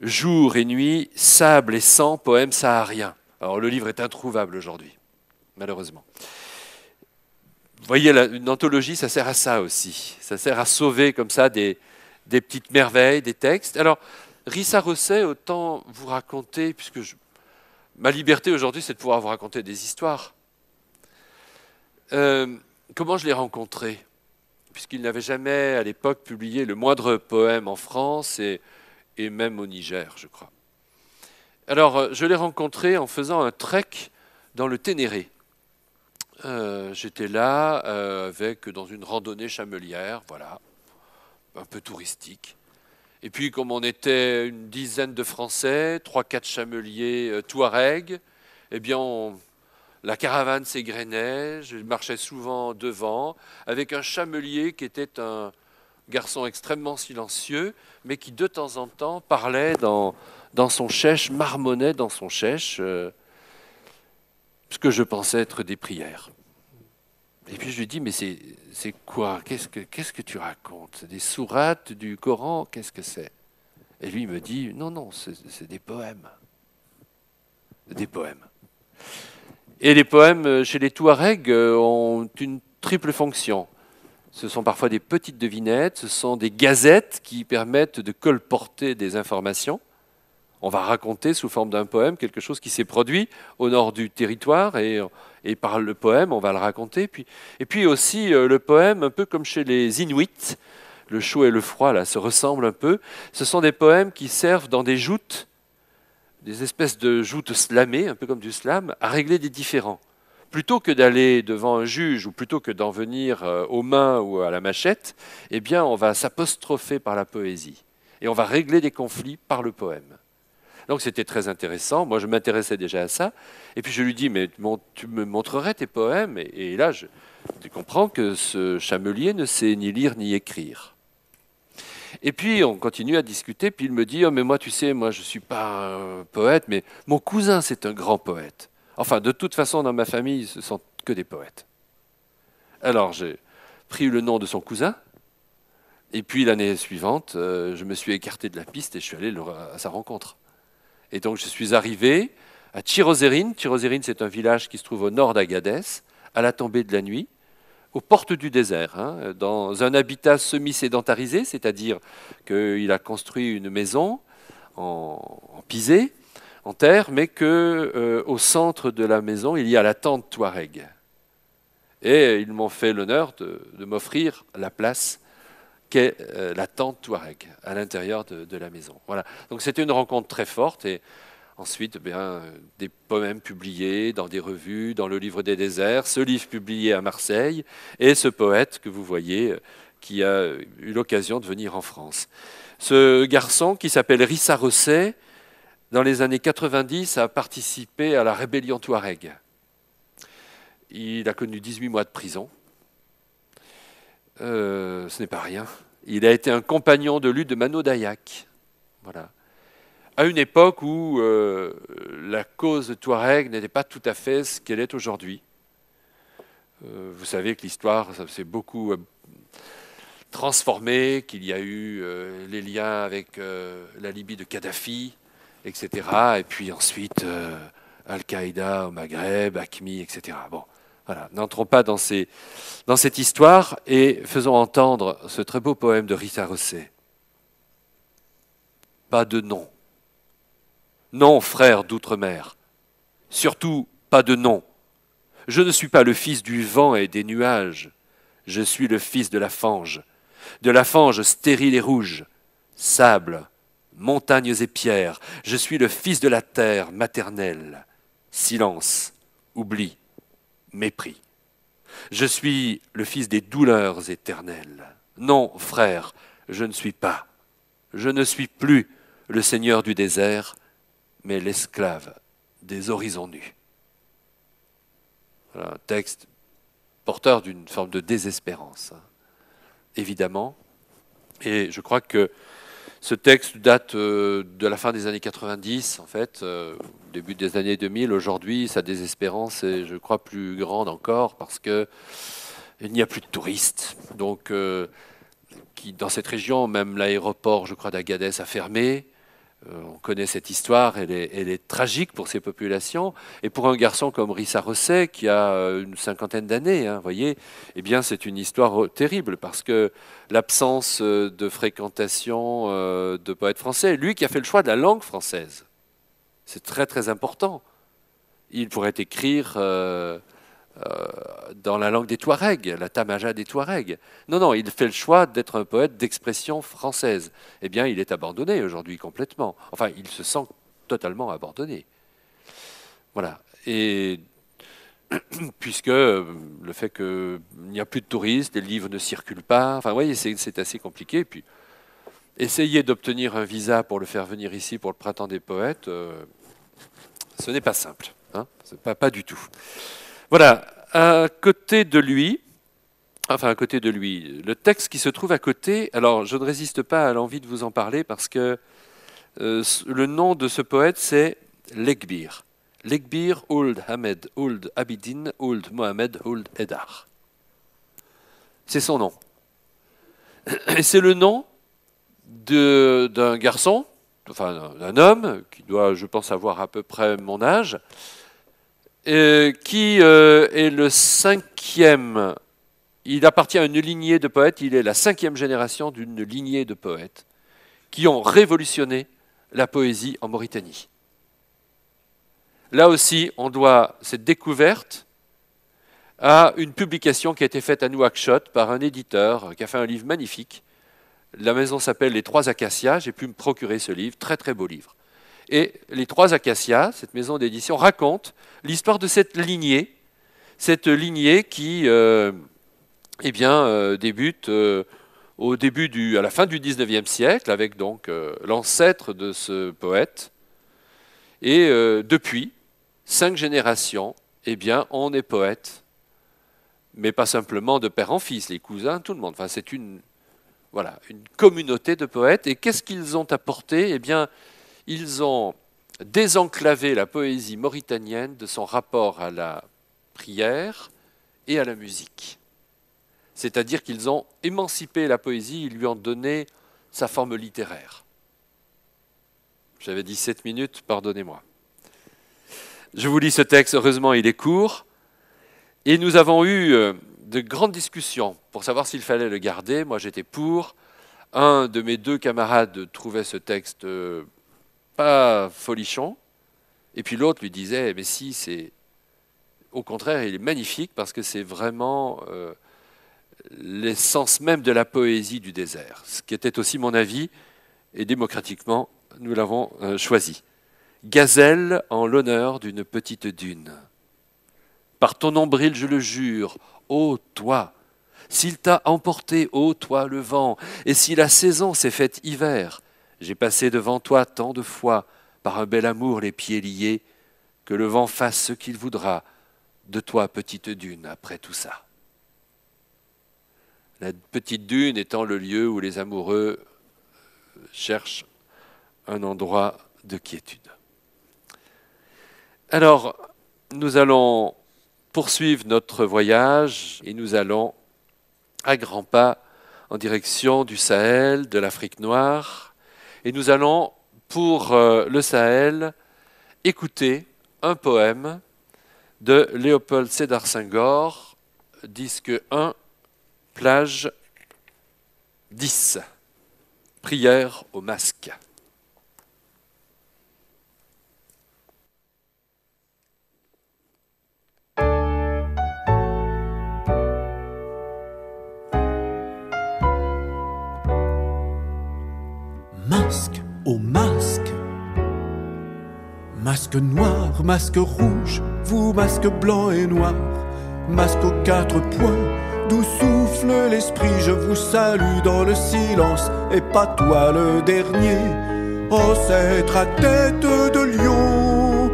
Jour et nuit, sable et sang, poèmes sahariens. Alors le livre est introuvable aujourd'hui malheureusement. Vous voyez, une anthologie, ça sert à ça aussi. Ça sert à sauver comme ça des, petites merveilles, des textes. Alors, Rissa Rosset, autant vous raconter, puisque je, ma liberté aujourd'hui, c'est de pouvoir vous raconter des histoires. Euh, comment je l'ai rencontré Puisqu'il n'avait jamais, à l'époque, publié le moindre poème en France et même au Niger, je crois. Alors, euh, je l'ai rencontré en faisant un trek dans le Ténéré. Euh, j'étais là euh, avec dans une randonnée chamelière, voilà, un peu touristique. Et puis, comme on était une dizaine de Français, trois, quatre chameliers euh, Touareg, eh bien, la caravane s'égrenait. Je marchais souvent devant avec un chamelier qui était un garçon extrêmement silencieux, mais qui de temps en temps parlait dans, dans son chèche, marmonnait dans son chèche ce que je pensais être des prières. Et puis je lui dis, mais c'est, quoi qu'est-ce que, qu'est-ce que tu racontes Des sourates du Coran Qu'est-ce que c'est Et lui me dit, non, non, c'est des poèmes. Des poèmes. Et les poèmes euh, chez les Touaregs euh, ont une triple fonction. Ce sont parfois des petites devinettes, ce sont des gazettes qui permettent de colporter des informations on va raconter sous forme d'un poème quelque chose qui s'est produit au nord du territoire et, par le poème, on va le raconter. et puis aussi euh, le poème, un peu comme chez les Inuits, le chaud et le froid là se ressemblent un peu. Ce sont des poèmes qui servent dans des joutes, des espèces de joutes slamées, un peu comme du slam, à régler des différends plutôt que d'aller devant un juge ou plutôt que d'en venir euh, aux mains ou à la machette, eh bien, on va s'apostropher par la poésie et on va régler des conflits par le poème. Donc c'était très intéressant. Moi, je m'intéressais déjà à ça. Et puis je lui dis, mais tu me montrerais tes poèmes. Et, là, je, tu comprends que ce chamelier ne sait ni lire ni écrire. Et puis on continue à discuter. Puis il me dit, oh, mais moi, tu sais, moi, je ne suis pas un poète, mais mon cousin, c'est un grand poète. Enfin, de toute façon, dans ma famille, ce sont que des poètes. Alors j'ai pris le nom de son cousin. Et puis l'année suivante, euh, je me suis écarté de la piste et je suis allé à sa rencontre. Et donc je suis arrivé à Tirozérine. Tirozérine, c'est un village qui se trouve au nord d'Agadez, à la tombée de la nuit, aux portes du désert, hein, dans un habitat semi-sédentarisé, c'est-à-dire qu'il a construit une maison en, pisé, en terre, mais qu'au euh, centre de la maison, il y a la tente Touareg. Et ils m'ont fait l'honneur de m'offrir la place qu'est euh, la tente Touareg à l'intérieur de, la maison. Voilà. Donc c'était une rencontre très forte et ensuite eh bien, des poèmes publiés dans des revues, dans le livre des déserts, ce livre publié à Marseille et ce poète que vous voyez euh, qui a eu l'occasion de venir en France. Ce garçon qui s'appelle Rissa Rosset, dans les années 90, a participé à la rébellion Touareg. Il a connu 18 mois de prison euh, ce n'est pas rien. Il a été un compagnon de lutte de Mano Dayak. Voilà. À une époque où euh, la cause de Touareg n'était pas tout à fait ce qu'elle est aujourd'hui. Euh, vous savez que l'histoire s'est beaucoup transformée, qu'il y a eu les liens avec la Libye de Kadhafi, etc. Et puis ensuite, Al-Qaïda au Maghreb, Acme, etc. Bon. Voilà, n'entrons pas dans, cette histoire et faisons entendre ce très beau poème de Rita Rosset. Pas de nom. Non, frère d'outre-mer. Surtout, pas de nom. Je ne suis pas le fils du vent et des nuages. Je suis le fils de la fange. De la fange stérile et rouge. Sable, montagnes et pierres. Je suis le fils de la terre maternelle. Silence, oublie mépris. Je suis le fils des douleurs éternelles. Non, frère, je ne suis pas. Je ne suis plus le seigneur du désert, mais l'esclave des horizons nus. Voilà un texte porteur d'une forme de désespérance, hein. évidemment. Et je crois que ce texte date euh, de la fin des années 90, en fait, euh, début des années 2000. Aujourd'hui, sa désespérance est, je crois, plus grande encore parce qu'il n'y a plus de touristes. Donc, euh, qui, dans cette région, même l'aéroport, je crois, d'Agadez a fermé. Euh, on connaît cette histoire, elle est, tragique pour ces populations. Et pour un garçon comme Rissa Rosset, qui a euh, une cinquantaine d'années, hein, voyez, eh bien, c'est une histoire euh, terrible parce que l'absence de fréquentation de poètes français, lui qui a fait le choix de la langue française, c'est très très important. Il pourrait écrire. Euh, dans la langue des Touaregs, la Tamaja des Touaregs. Non, non, il fait le choix d'être un poète d'expression française. Eh bien, il est abandonné aujourd'hui complètement. Enfin, il se sent totalement abandonné. Voilà. Et puisque le fait qu'il n'y a plus de touristes, les livres ne circulent pas, enfin, vous voyez, c'est assez compliqué. Et puis, essayer d'obtenir un visa pour le faire venir ici pour le printemps des poètes, euh, ce n'est pas simple. Hein. pas du tout. Voilà, à côté de lui, enfin à côté de lui, le texte qui se trouve à côté, alors je ne résiste pas à l'envie de vous en parler parce que euh, le nom de ce poète c'est Legbir. Legbir Old Hamed Old Abidin Old Mohamed Old Edar. C'est son nom. Et c'est le nom d'un garçon, enfin d'un homme, qui doit, je pense, avoir à peu près mon âge, euh, qui euh, est le cinquième. Il appartient à une lignée de poètes, il est la cinquième génération d'une lignée de poètes qui ont révolutionné la poésie en Mauritanie. Là aussi, on doit cette découverte à une publication qui a été faite à Nouakchott par un éditeur qui a fait un livre magnifique. La maison s'appelle Les Trois Acacias. J'ai pu me procurer ce livre, très très beau livre. Et les trois acacias, cette maison d'édition, raconte l'histoire de cette lignée, cette lignée qui euh, eh bien, euh, débute euh, au début du, à la fin du XIXe siècle, avec donc l'ancêtre de ce poète. Et depuis, cinq générations, eh bien, on est poète, mais pas simplement de père en fils, les cousins, tout le monde. Enfin, c'est une, voilà, une communauté de poètes. Et qu'est-ce qu'ils ont apporté Eh bien, ils ont désenclavé la poésie mauritanienne de son rapport à la prière et à la musique. C'est-à-dire qu'ils ont émancipé la poésie, ils lui ont donné sa forme littéraire. J'avais dit sept minutes, pardonnez-moi. Je vous lis ce texte, heureusement il est court. Et nous avons eu euh, de grandes discussions pour savoir s'il fallait le garder. Moi j'étais pour. Un de mes deux camarades trouvait ce texte euh, pas folichon. Et puis l'autre lui disait, mais si, c'est au contraire, il est magnifique parce que c'est vraiment euh, l'essence même de la poésie du désert, ce qui était aussi mon avis, et démocratiquement, nous l'avons euh, choisi. Gazelle en l'honneur d'une petite dune. Par ton nombril, je le jure, ô toi, s'il t'a emporté, ô toi le vent, et si la saison s'est faite hiver, j'ai passé devant toi tant de fois, par un bel amour les pieds liés, que le vent fasse ce qu'il voudra de toi, petite dune, après tout ça. La petite dune étant le lieu où les amoureux cherchent un endroit de quiétude. Alors, nous allons poursuivre notre voyage et nous allons à grands pas en direction du Sahel, de l'Afrique noire, et nous allons, pour euh, le Sahel, écouter un poème de Léopold Sédar Senghor, disque 1, plage 10, prière au masque. masque, au masque. Masque noir, masque rouge, vous masque blanc et noir, masque aux quatre points, d'où souffle l'esprit, je vous salue dans le silence, et pas toi le dernier. Oh, à tête de lion,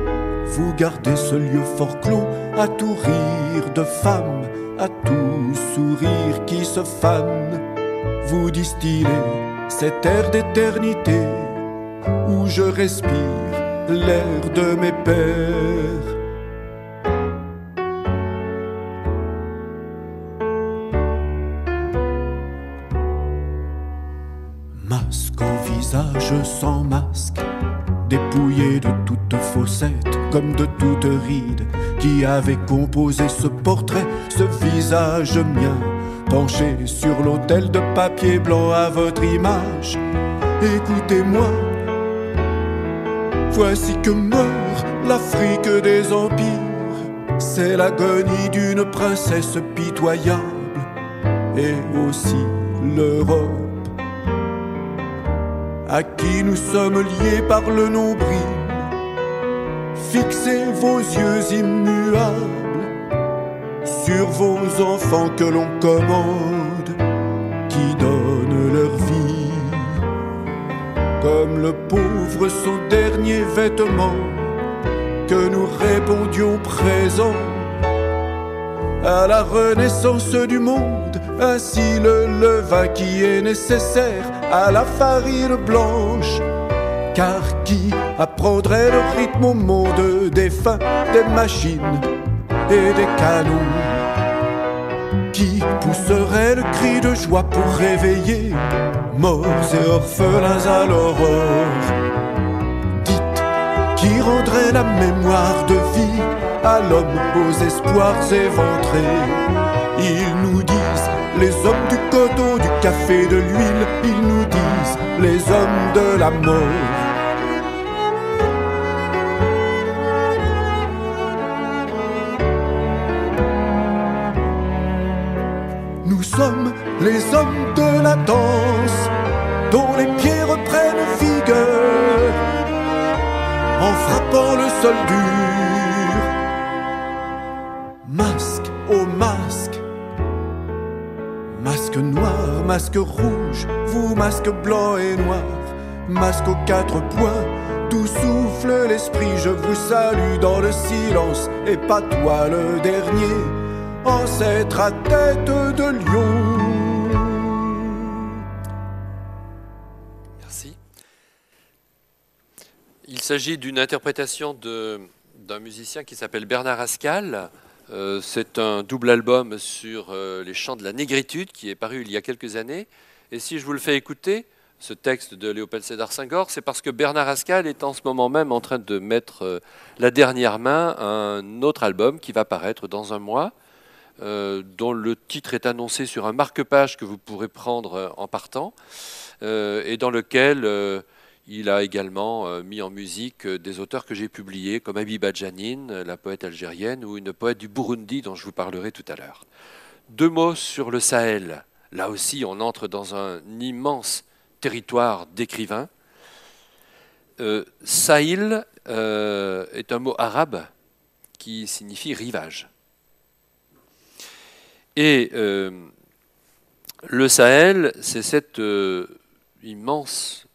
vous gardez ce lieu fort clos, à tout rire de femme, à tout sourire qui se fane, vous distillez cette air d'éternité où je respire l'air de mes pères. Masque au visage sans masque, dépouillé de toute faussette comme de toute ride qui avait composé ce portrait, ce visage mien penché sur l'autel de papier blanc à votre image. Écoutez-moi, voici que meurt l'Afrique des empires. C'est l'agonie d'une princesse pitoyable et aussi l'Europe à qui nous sommes liés par le nombril. Fixez vos yeux immuables sur vos enfants que l'on commande, qui donnent leur vie, comme le pauvre son dernier vêtement, que nous répondions présent à la renaissance du monde, ainsi le levain qui est nécessaire à la farine blanche. Car qui apprendrait le rythme au monde des fins, des machines et des canons qui pousserait le cri de joie pour réveiller morts et orphelins à l'aurore. Dites, qui rendrait la mémoire de vie à l'homme aux espoirs éventrés. Ils nous disent, les hommes du coteau, du café, de l'huile, ils nous disent, les hommes de la mort. les hommes de la danse, dont les pieds reprennent vigueur, en frappant le sol dur. Masque au oh masque, masque noir, masque rouge, vous masque blanc et noir, masque aux quatre points. Tout souffle l'esprit, je vous salue dans le silence, et pas toi le dernier, ancêtre à tête de lion. s'agit d'une interprétation d'un musicien qui s'appelle Bernard Ascal. Euh, c'est un double album sur euh, les chants de la négritude qui est paru il y a quelques années. Et si je vous le fais écouter, ce texte de Léopold Sédar Senghor, c'est parce que Bernard Ascal est en ce moment même en train de mettre euh, la dernière main à un autre album qui va paraître dans un mois, dont le titre est annoncé sur un marque-page que vous pourrez prendre en partant, et dans lequel il a également euh, mis en musique euh, des auteurs que j'ai publiés, comme Abiba Janine, euh, la poète algérienne, ou une poète du Burundi dont je vous parlerai tout à l'heure. Deux mots sur le Sahel. Là aussi, on entre dans un immense territoire d'écrivains. Euh, Sahil est un mot arabe qui signifie rivage. Et le Sahel, c'est cette immense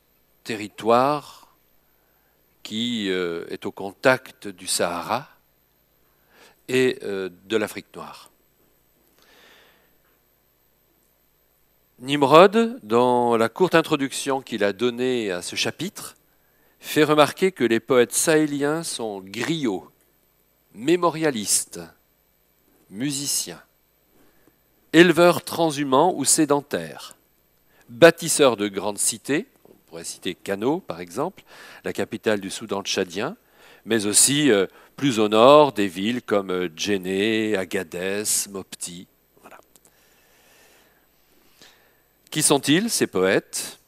territoire qui euh, est au contact du Sahara et euh, de l'Afrique noire. Nimrod, dans la courte introduction qu'il a donnée à ce chapitre, fait remarquer que les poètes sahéliens sont griots, mémorialistes, musiciens, éleveurs transhumants ou sédentaires, bâtisseurs de grandes cités, pourrait citer Kano par exemple, la capitale du Soudan tchadien, mais aussi euh, plus au nord des villes comme euh, Djenné, Agadez, Mopti. Qui sont-ils ces poètes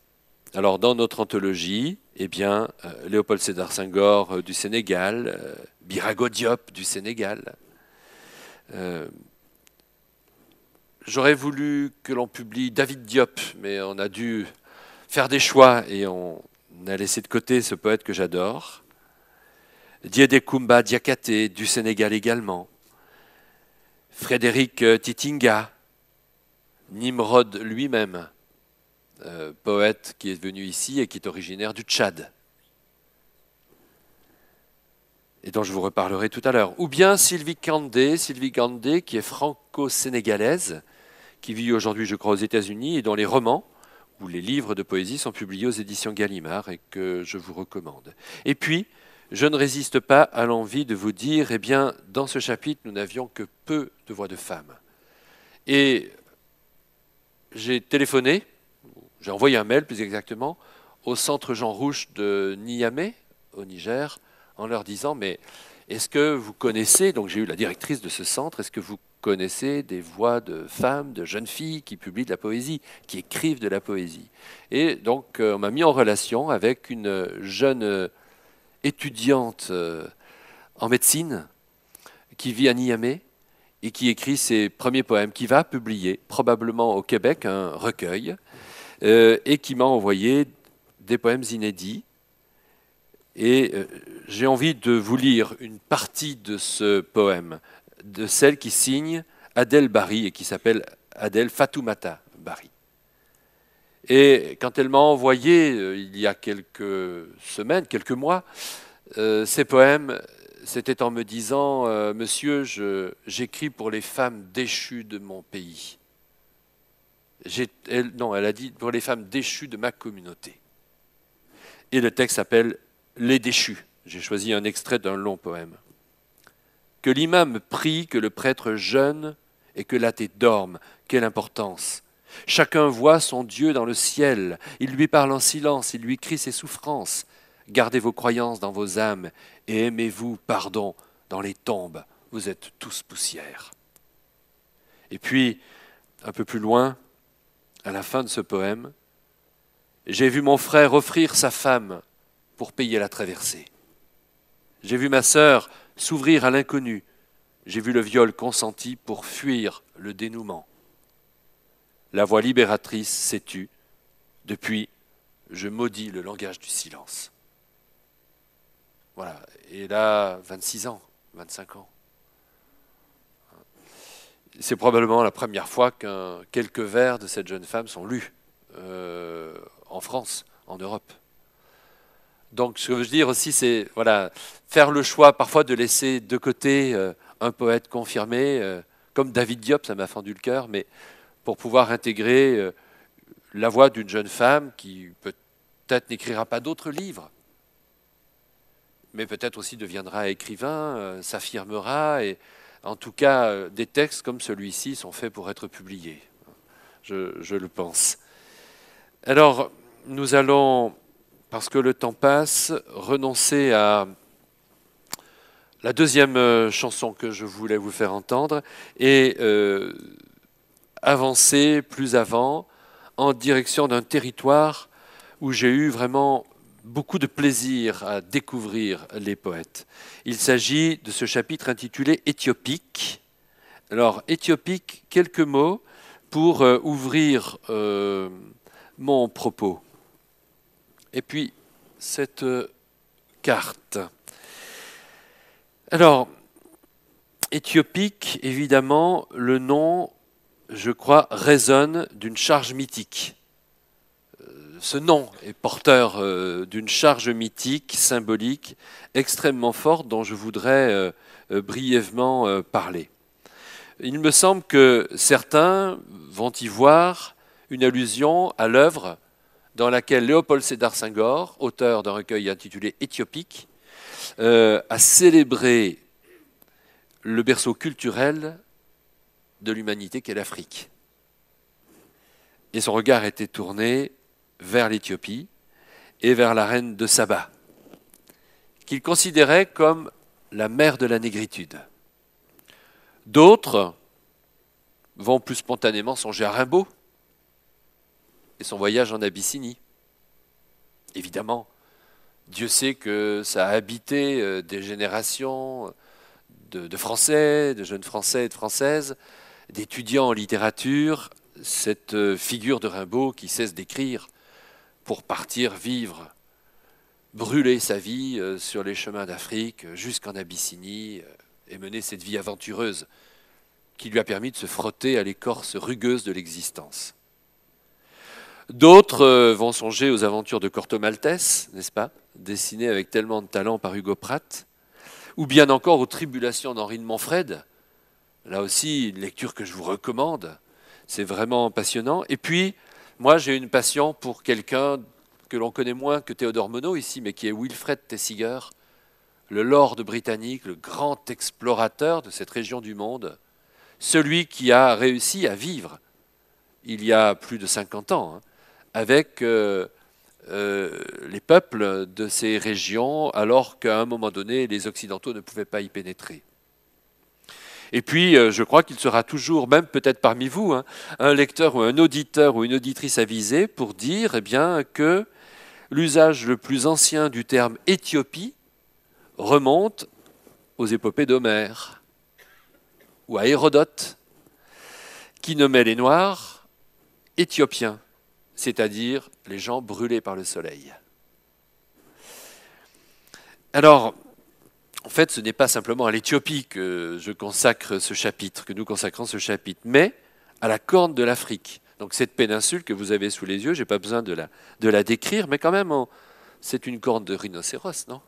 Alors dans notre anthologie, eh bien, euh, Léopold Sédar Senghor du Sénégal, Birago Diop du Sénégal. J'aurais voulu que l'on publie David Diop, mais on a dû faire des choix et on a laissé de côté ce poète que j'adore. Kumba Diakate, du Sénégal également. Frédéric euh, Titinga, Nimrod lui-même, euh, poète qui est venu ici et qui est originaire du Tchad, et dont je vous reparlerai tout à l'heure. Ou bien Sylvie Kandé, Sylvie Kandé qui est franco-sénégalaise, qui vit aujourd'hui, je crois, aux États-Unis et dont les romans où les livres de poésie sont publiés aux éditions Gallimard et que je vous recommande. Et puis, je ne résiste pas à l'envie de vous dire, eh bien, dans ce chapitre, nous n'avions que peu de voix de femmes. Et j'ai téléphoné, j'ai envoyé un mail plus exactement, au centre Jean Rouge de Niamey, au Niger, en leur disant, mais est-ce que vous connaissez, donc j'ai eu la directrice de ce centre, est-ce que vous connaissez des voix de femmes, de jeunes filles qui publient de la poésie, qui écrivent de la poésie. Et donc, euh, on m'a mis en relation avec une jeune euh, étudiante euh, en médecine qui vit à Niamey et qui écrit ses premiers poèmes, qui va publier probablement au Québec un recueil, et qui m'a envoyé des poèmes inédits. Et j'ai envie de vous lire une partie de ce poème de celle qui signe Adèle Barry et qui s'appelle Adèle Fatoumata Barry. Et quand elle m'a envoyé, euh, il y a quelques semaines, quelques mois, ses euh, ces poèmes, c'était en me disant, euh, Monsieur, j'écris pour les femmes déchues de mon pays. non, elle a dit pour les femmes déchues de ma communauté. Et le texte s'appelle Les déchus. J'ai choisi un extrait d'un long poème. Que l'imam prie, que le prêtre jeûne et que l'athée dorme. Quelle importance Chacun voit son Dieu dans le ciel. Il lui parle en silence, il lui crie ses souffrances. Gardez vos croyances dans vos âmes et aimez-vous, pardon, dans les tombes. Vous êtes tous poussière. Et puis, un peu plus loin, à la fin de ce poème, j'ai vu mon frère offrir sa femme pour payer la traversée. J'ai vu ma sœur s'ouvrir à l'inconnu. J'ai vu le viol consenti pour fuir le dénouement. La voix libératrice s'est tue. Depuis, je maudis le langage du silence. Voilà. Et là, 26 ans, 25 ans. C'est probablement la première fois que quelques vers de cette jeune femme sont lus euh, en France, en Europe. Donc, ce que je veux dire aussi, c'est voilà, faire le choix parfois de laisser de côté euh, un poète confirmé, euh, comme David Diop, ça m'a fendu le cœur, mais pour pouvoir intégrer euh, la voix d'une jeune femme qui peut-être n'écrira pas d'autres livres, mais peut-être aussi deviendra écrivain, s'affirmera, et en tout cas, des textes comme celui-ci sont faits pour être publiés, je le pense. Alors, nous allons parce que le temps passe, renoncer à la deuxième euh, chanson que je voulais vous faire entendre et euh, avancer plus avant en direction d'un territoire où j'ai eu vraiment beaucoup de plaisir à découvrir les poètes. Il s'agit de ce chapitre intitulé Éthiopique. Alors, Éthiopique, quelques mots pour euh, ouvrir mon propos et puis cette euh, carte. Alors, éthiopique, évidemment, le nom, je crois, résonne d'une charge mythique. Euh, ce nom est porteur euh, d'une charge mythique, symbolique, extrêmement forte, dont je voudrais brièvement parler. Il me semble que certains vont y voir une allusion à l'œuvre dans laquelle Léopold Sédar Senghor, auteur d'un recueil intitulé Éthiopique, euh, a célébré le berceau culturel de l'humanité qu'est l'Afrique. Et son regard était tourné vers l'Éthiopie et vers la reine de Saba, qu'il considérait comme la mère de la négritude. D'autres vont plus spontanément songer à Rimbaud, et son voyage en Abyssinie. Évidemment, Dieu sait que ça a habité euh, des générations de, Français, de jeunes Français et de Françaises, d'étudiants en littérature, cette euh, figure de Rimbaud qui cesse d'écrire pour partir vivre, brûler sa vie euh, sur les chemins d'Afrique jusqu'en Abyssinie et mener cette vie aventureuse qui lui a permis de se frotter à l'écorce rugueuse de l'existence. D'autres euh, vont songer aux aventures de Corto Maltese, n'est-ce pas Dessinées avec tellement de talent par Hugo Pratt. Ou bien encore aux Tribulations d'Henri de Montfred. Là aussi, une lecture que je vous recommande. C'est vraiment passionnant. Et puis, moi, j'ai une passion pour quelqu'un que l'on connaît moins que Théodore Monod ici, mais qui est Wilfred Tessiger, le lord britannique, le grand explorateur de cette région du monde, celui qui a réussi à vivre il y a plus de 50 ans, hein avec euh, euh, les peuples de ces régions, alors qu'à un moment donné, les Occidentaux ne pouvaient pas y pénétrer. Et puis, euh, je crois qu'il sera toujours, même peut-être parmi vous, hein, un lecteur ou un auditeur ou une auditrice avisée pour dire eh bien, que l'usage le plus ancien du terme Éthiopie remonte aux épopées d'Homère ou à Hérodote, qui nommait les Noirs Éthiopiens c'est-à-dire les gens brûlés par le soleil. Alors, en fait, ce n'est pas simplement à l'Éthiopie que je consacre ce chapitre, que nous consacrons ce chapitre, mais à la Corne de l'Afrique. Donc cette péninsule que vous avez sous les yeux, je n'ai pas besoin de la, de la, décrire, mais quand même, c'est une corne de rhinocéros, non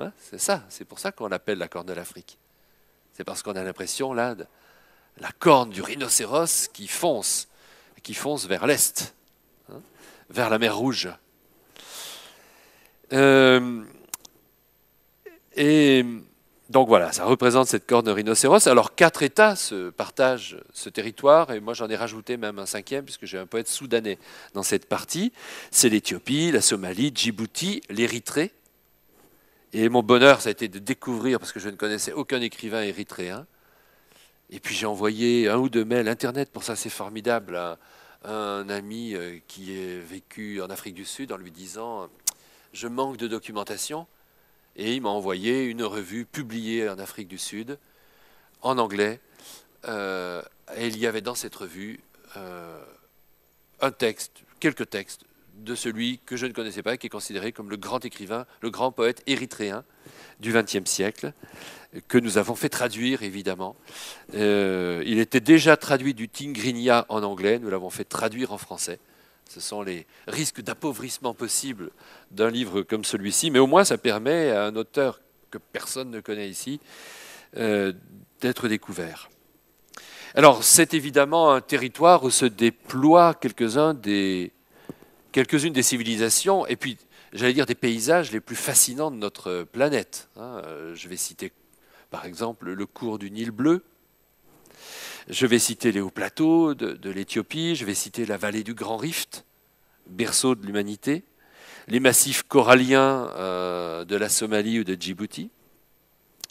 hein C'est ça, c'est pour ça qu'on l'appelle la Corne de l'Afrique. C'est parce qu'on a l'impression, là, de la corne du rhinocéros qui fonce qui fonce vers l'est, hein, vers la mer Rouge. Euh, et donc voilà, ça représente cette corne rhinocéros. Alors quatre États se partagent ce territoire, et moi j'en ai rajouté même un cinquième, puisque j'ai un poète soudanais dans cette partie. C'est l'Éthiopie, la Somalie, Djibouti, l'Érythrée. Et mon bonheur, ça a été de découvrir, parce que je ne connaissais aucun écrivain érythréen, et puis j'ai envoyé un ou deux mails. Internet, pour ça, c'est formidable. À hein. un ami euh, qui est vécu en Afrique du Sud en lui disant Je manque de documentation. Et il m'a envoyé une revue publiée en Afrique du Sud en anglais. Euh, et il y avait dans cette revue euh, un texte, quelques textes de celui que je ne connaissais pas, qui est considéré comme le grand écrivain, le grand poète érythréen du XXe siècle, que nous avons fait traduire évidemment. Euh, il était déjà traduit du Tingrinia en anglais, nous l'avons fait traduire en français. Ce sont les risques d'appauvrissement possibles d'un livre comme celui-ci, mais au moins ça permet à un auteur que personne ne connaît ici euh, d'être découvert. Alors c'est évidemment un territoire où se déploient quelques-uns des quelques-unes des civilisations et puis, j'allais dire, des paysages les plus fascinants de notre planète. Hein. Euh, je vais citer, par exemple, le cours du Nil bleu. Je vais citer les hauts plateaux de, l'Éthiopie, je vais citer la vallée du Grand Rift, berceau de l'humanité, les massifs coralliens euh, de la Somalie ou de Djibouti.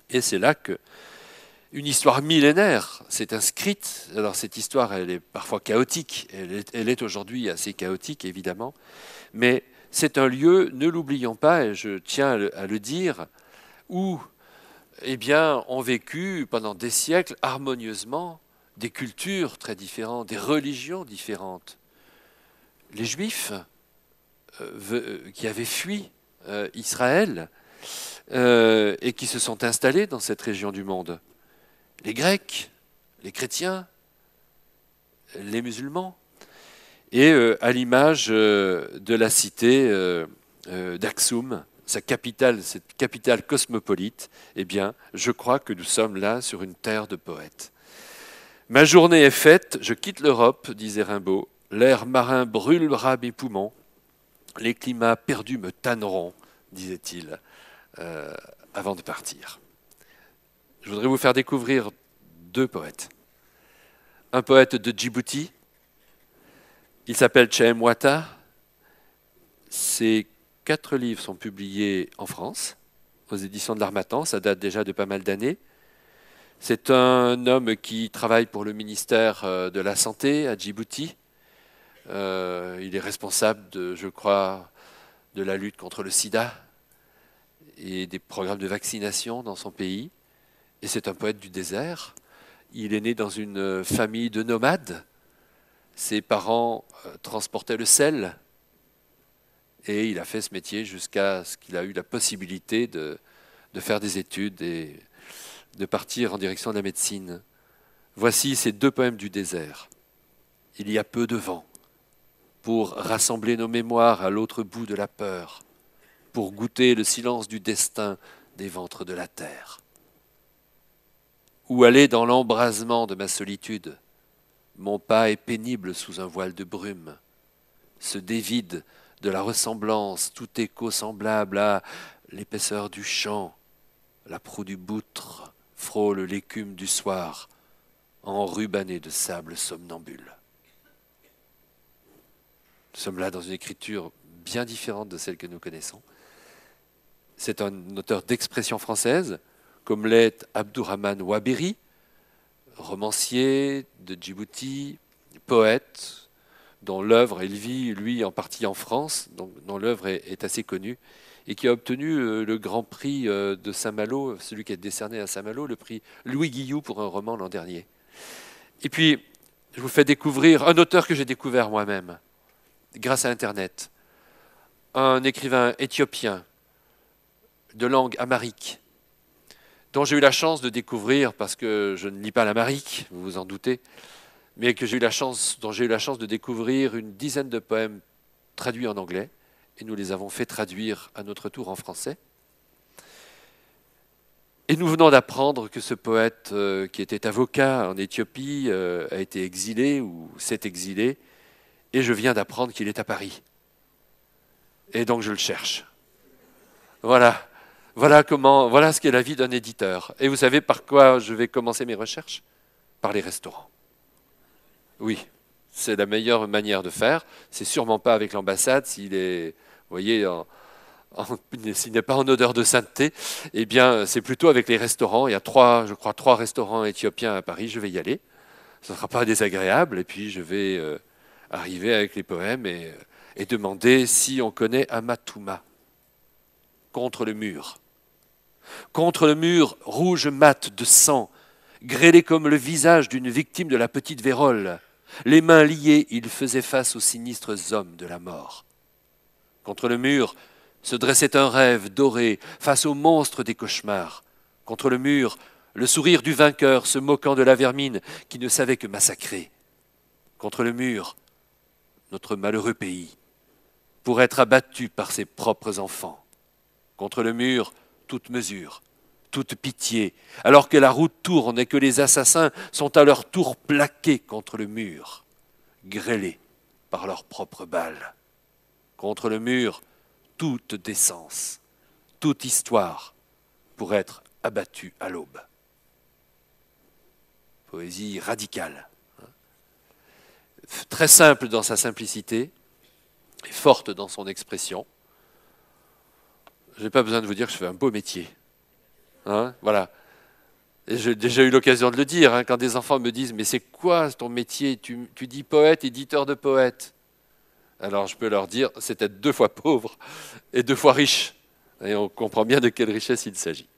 Et c'est là que une histoire millénaire s'est inscrite. Alors cette histoire, elle est parfois chaotique, elle est, aujourd'hui assez chaotique, évidemment, mais c'est un lieu, ne l'oublions pas, et je tiens à le, dire, où eh bien, ont vécu pendant des siècles harmonieusement des cultures très différentes, des religions différentes. Les Juifs euh, euh, qui avaient fui euh, Israël et qui se sont installés dans cette région du monde, les Grecs, les chrétiens, les musulmans, et euh, à l'image euh, de la cité euh, d'Aksum, sa capitale, cette capitale cosmopolite, eh bien, je crois que nous sommes là sur une terre de poètes. Ma journée est faite, je quitte l'Europe, disait Rimbaud. L'air marin brûlera mes poumons. Les climats perdus me tanneront, disait-il, avant de partir je voudrais vous faire découvrir deux poètes. Un poète de Djibouti, il s'appelle Wata. Ses quatre livres sont publiés en France, aux éditions de l'Armatan, ça date déjà de pas mal d'années. C'est un homme qui travaille pour le ministère euh, de la Santé à Djibouti. Euh, il est responsable, de, je crois, de la lutte contre le sida et des programmes de vaccination dans son pays. Et c'est un poète du désert. Il est né dans une euh, famille de nomades. Ses parents euh, transportaient le sel. Et il a fait ce métier jusqu'à ce qu'il a eu la possibilité de, de faire des études et de partir en direction de la médecine. Voici ces deux poèmes du désert. Il y a peu de vent pour rassembler nos mémoires à l'autre bout de la peur, pour goûter le silence du destin des ventres de la terre ou aller dans l'embrasement de ma solitude. Mon pas est pénible sous un voile de brume, se dévide de la ressemblance, tout écho semblable à l'épaisseur du champ. La proue du boutre frôle l'écume du soir, rubané de sable somnambule. Nous sommes là dans une écriture bien différente de celle que nous connaissons. C'est un auteur d'expression française, comme l'est Abdurrahman Waberi, romancier de Djibouti, poète, dont l'œuvre, il vit lui en partie en France, donc, dont l'œuvre est, assez connue, et qui a obtenu euh, le grand prix euh, de Saint-Malo, celui qui est décerné à Saint-Malo, le prix Louis Guillou pour un roman l'an dernier. Et puis, je vous fais découvrir un auteur que j'ai découvert moi-même, grâce à Internet, un écrivain éthiopien de langue amarique, dont j'ai eu la chance de découvrir, parce que je ne lis pas la vous vous en doutez, mais que j'ai eu la chance, dont j'ai eu la chance de découvrir une dizaine de poèmes traduits en anglais, et nous les avons fait traduire à notre tour en français. Et nous venons d'apprendre que ce poète, euh, qui était avocat en Éthiopie, euh, a été exilé ou s'est exilé, et je viens d'apprendre qu'il est à Paris. Et donc je le cherche. Voilà. Voilà, comment, voilà ce qu'est la vie d'un éditeur. Et vous savez par quoi je vais commencer mes recherches Par les restaurants. Oui, c'est la meilleure manière de faire. C'est sûrement pas avec l'ambassade s'il est, voyez, s'il n'est pas en odeur de sainteté, eh bien, c'est plutôt avec les restaurants. Il y a trois, je crois, trois restaurants éthiopiens à Paris. Je vais y aller. Ce ne sera pas désagréable. Et puis, je vais euh, arriver avec les poèmes et, euh, et demander si on connaît Amatouma contre le mur. Contre le mur rouge mat de sang, grêlé comme le visage d'une victime de la petite vérole, les mains liées, il faisait face aux sinistres hommes de la mort. Contre le mur se dressait un rêve doré face aux monstres des cauchemars. Contre le mur, le sourire du vainqueur se moquant de la vermine qui ne savait que massacrer. Contre le mur, notre malheureux pays, pour être abattu par ses propres enfants. Contre le mur, toute mesure, toute pitié, alors que la route tourne et que les assassins sont à leur tour plaqués contre le mur, grêlés par leurs propres balles. Contre le mur, toute décence, toute histoire, pour être abattue à l'aube. Poésie radicale, hein. très simple dans sa simplicité, et forte dans son expression. Je n'ai pas besoin de vous dire que je fais un beau métier. Hein, voilà. J'ai déjà eu l'occasion de le dire, hein, quand des enfants me disent Mais c'est quoi ton métier tu, dis poète, éditeur de poète. Alors je peux leur dire C'est être deux fois pauvre et deux fois riche. Et on comprend bien de quelle richesse il s'agit.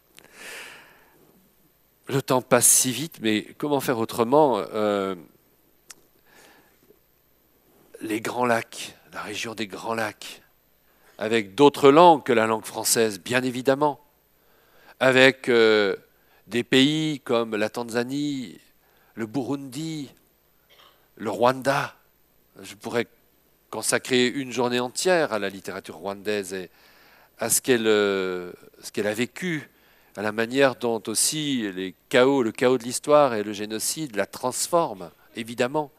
Le temps passe si vite, mais comment faire autrement euh, Les Grands Lacs, la région des Grands Lacs, avec d'autres langues que la langue française, bien évidemment, avec euh, des pays comme la Tanzanie, le Burundi, le Rwanda. Je pourrais consacrer une journée entière à la littérature rwandaise et à euh, ce qu'elle a vécu, à la manière dont aussi les chaos, le chaos de l'histoire et le génocide la transforment, évidemment.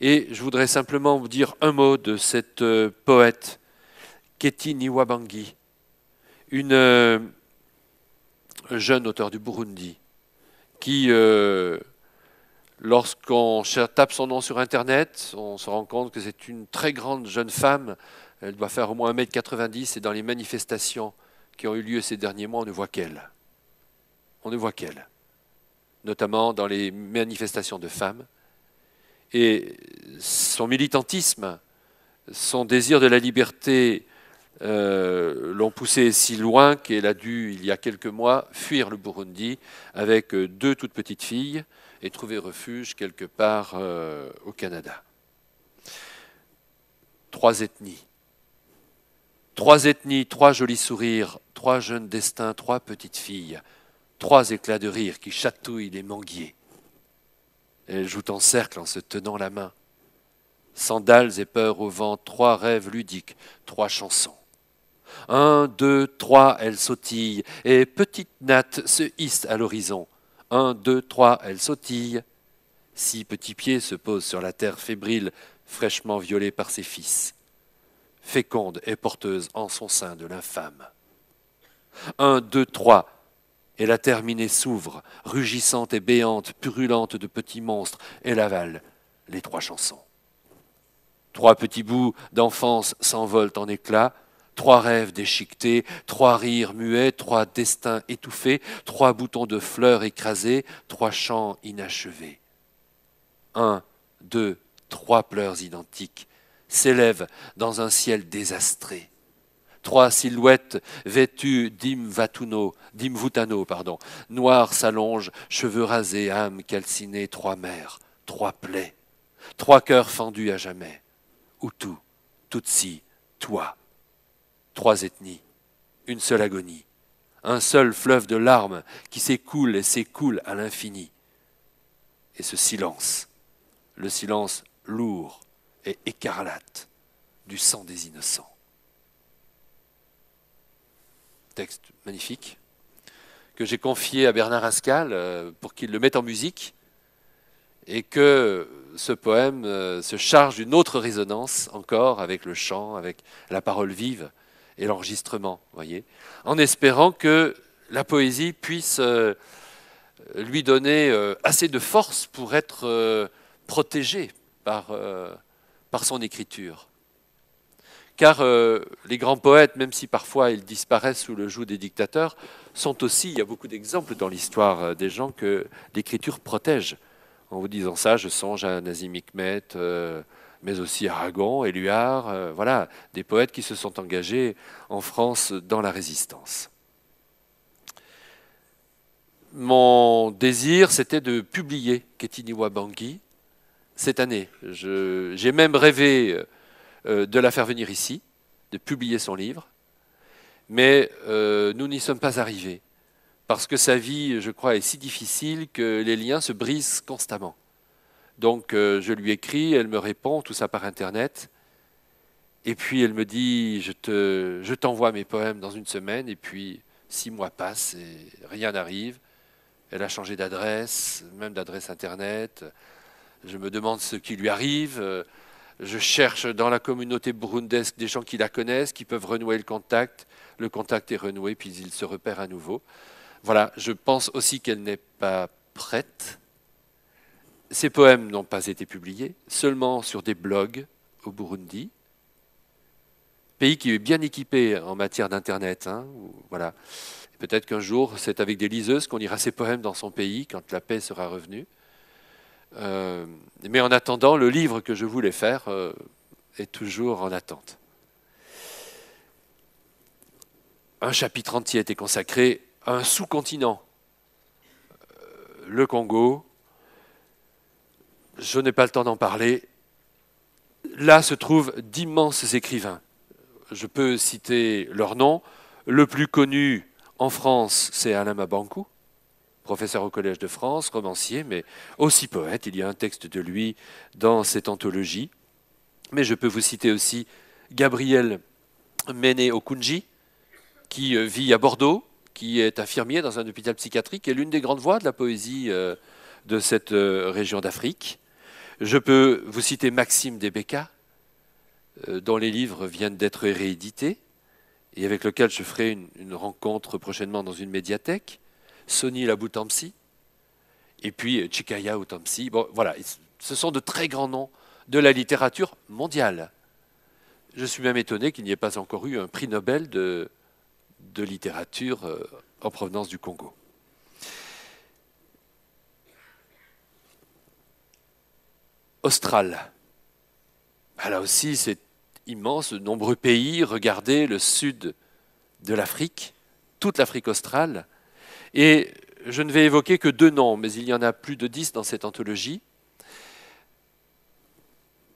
Et je voudrais simplement vous dire un mot de cette euh, poète Ketty Niwabangi, une euh, jeune auteure du Burundi, qui, euh, lorsqu'on tape son nom sur Internet, on se rend compte que c'est une très grande jeune femme. Elle doit faire au moins 1m90 et dans les manifestations qui ont eu lieu ces derniers mois, on ne voit qu'elle. On ne voit qu'elle. Notamment dans les manifestations de femmes. Et son militantisme, son désir de la liberté euh, l'ont poussée si loin qu'elle a dû, il y a quelques mois, fuir le Burundi avec euh, deux toutes petites filles et trouver refuge quelque part euh, au Canada. Trois ethnies. Trois ethnies, trois jolis sourires, trois jeunes destins, trois petites filles, trois éclats de rire qui chatouillent les manguiers. Elles jouent en cercle en se tenant la main. Sandales et peur au vent, trois rêves ludiques, trois chansons. Un, deux, trois, elle sautille, et petite natte se hisse à l'horizon. Un, deux, trois, elle sautille. Six petits pieds se posent sur la terre fébrile, fraîchement violée par ses fils. Féconde et porteuse en son sein de l'infâme. Un, deux, trois, et la terminée s'ouvre, rugissante et béante, purulente de petits monstres, et l'avale les trois chansons. Trois petits bouts d'enfance s'envolent en éclats, trois rêves déchiquetés, trois rires muets, trois destins étouffés, trois boutons de fleurs écrasés, trois chants inachevés. Un, deux, trois pleurs identiques s'élèvent dans un ciel désastré. Trois silhouettes vêtues d'imvatuno, d'imvutano, pardon, noires s'allongent, cheveux rasés, âmes calcinées, trois mers, trois plaies, trois cœurs fendus à jamais. Hutu, Tutsi, toi, trois ethnies, une seule agonie, un seul fleuve de larmes qui s'écoule et s'écoule à l'infini. Et ce silence, le silence lourd et écarlate du sang des innocents. Texte magnifique que j'ai confié à Bernard Rascal euh, pour qu'il le mette en musique et que ce poème euh, se charge d'une autre résonance encore avec le chant, avec la parole vive et l'enregistrement, voyez, en espérant que la poésie puisse euh, lui donner euh, assez de force pour être euh, protégée par, par son écriture. Car les grands poètes, même si parfois ils disparaissent sous le joug des dictateurs, sont aussi, il y a beaucoup d'exemples dans l'histoire des gens que l'écriture protège. En vous disant ça, je songe à Nazim Hikmet, mais aussi Aragon, Éluard, euh, voilà, des poètes qui se sont engagés en France dans la résistance. Mon désir, c'était de publier Ketiniwa Bangui cette année. J'ai même rêvé euh, euh, de la faire venir ici, de publier son livre, mais nous n'y sommes pas arrivés, parce que sa vie, je crois, est si difficile que les liens se brisent constamment. Donc euh, je lui écris, elle me répond, tout ça par Internet. Et puis elle me dit, je, je t'envoie mes poèmes dans une semaine, et puis six mois passent et rien n'arrive. Elle a changé d'adresse, même d'adresse Internet. Je me demande ce qui lui arrive. Je cherche dans la communauté burundesque des gens qui la connaissent, qui peuvent renouer le contact. Le contact est renoué, puis il se repère à nouveau. Voilà, je pense aussi qu'elle n'est pas prête ces poèmes n'ont pas été publiés, seulement sur des blogs au Burundi, pays qui est bien équipé en matière d'Internet. Hein, voilà. Peut-être qu'un jour, c'est avec des liseuses qu'on ira ces poèmes dans son pays quand la paix sera revenue. Euh, mais en attendant, le livre que je voulais faire euh, est toujours en attente. Un chapitre entier a été consacré à un sous-continent, euh, le Congo, je n'ai pas le temps d'en parler. Là se trouvent d'immenses écrivains. Je peux citer leurs noms. Le plus connu en France, c'est Alain Mabankou, professeur au Collège de France, romancier, mais aussi poète. Il y a un texte de lui dans cette anthologie. Mais je peux vous citer aussi Gabriel Méné Okunji, qui euh, vit à Bordeaux, qui est infirmier dans un hôpital psychiatrique, et l'une des grandes voix de la poésie euh, de cette euh, région d'Afrique. Je peux vous citer Maxime Debeka, euh, dont les livres viennent d'être réédités, et avec lequel je ferai une, rencontre prochainement dans une médiathèque. Sonny Laboutamsi, et puis euh, Chikaya Utamsi Bon, voilà, ce sont de très grands noms de la littérature mondiale. Je suis même étonné qu'il n'y ait pas encore eu un prix Nobel de littérature euh, en provenance du Congo. Austral. Ah, là aussi, c'est immense, de nombreux pays. Regardez le sud de l'Afrique, toute l'Afrique australe. Et je ne vais évoquer que deux noms, mais il y en a plus de dix dans cette anthologie.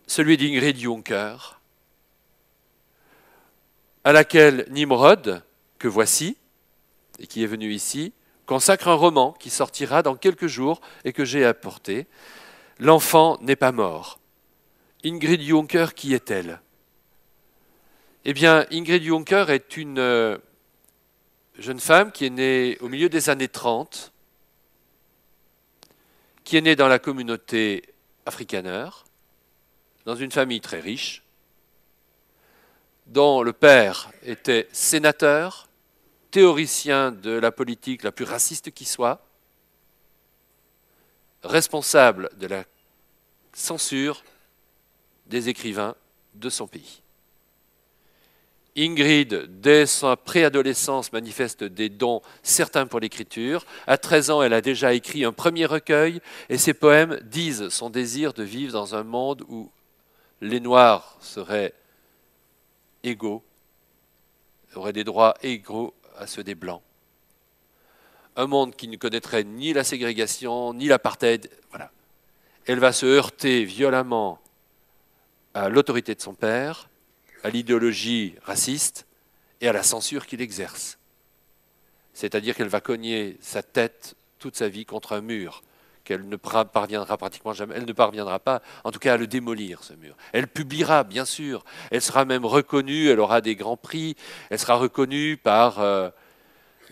Celui d'Ingrid Juncker, à laquelle Nimrod, que voici, et qui est venu ici, consacre un roman qui sortira dans quelques jours et que j'ai apporté. L'enfant n'est pas mort. Ingrid Juncker, qui est-elle Eh bien, Ingrid Juncker est une euh, jeune femme qui est née au milieu des années 30, qui est née dans la communauté afrikaner, dans une famille très riche, dont le père était sénateur, théoricien de la politique la plus raciste qui soit, responsable de la censure des écrivains de son pays. Ingrid, dès sa préadolescence, manifeste des dons certains pour l'écriture. À 13 ans, elle a déjà écrit un premier recueil et ses poèmes disent son désir de vivre dans un monde où les Noirs seraient égaux, auraient des droits égaux à ceux des Blancs un monde qui ne connaîtrait ni la ségrégation, ni l'apartheid, voilà. Elle va se heurter violemment à l'autorité de son père, à l'idéologie raciste et à la censure qu'il exerce. C'est-à-dire qu'elle va cogner sa tête toute sa vie contre un mur qu'elle ne parviendra pratiquement jamais, elle ne parviendra pas, en tout cas à le démolir, ce mur. Elle publiera, bien sûr, elle sera même reconnue, elle aura des grands prix, elle sera reconnue par euh,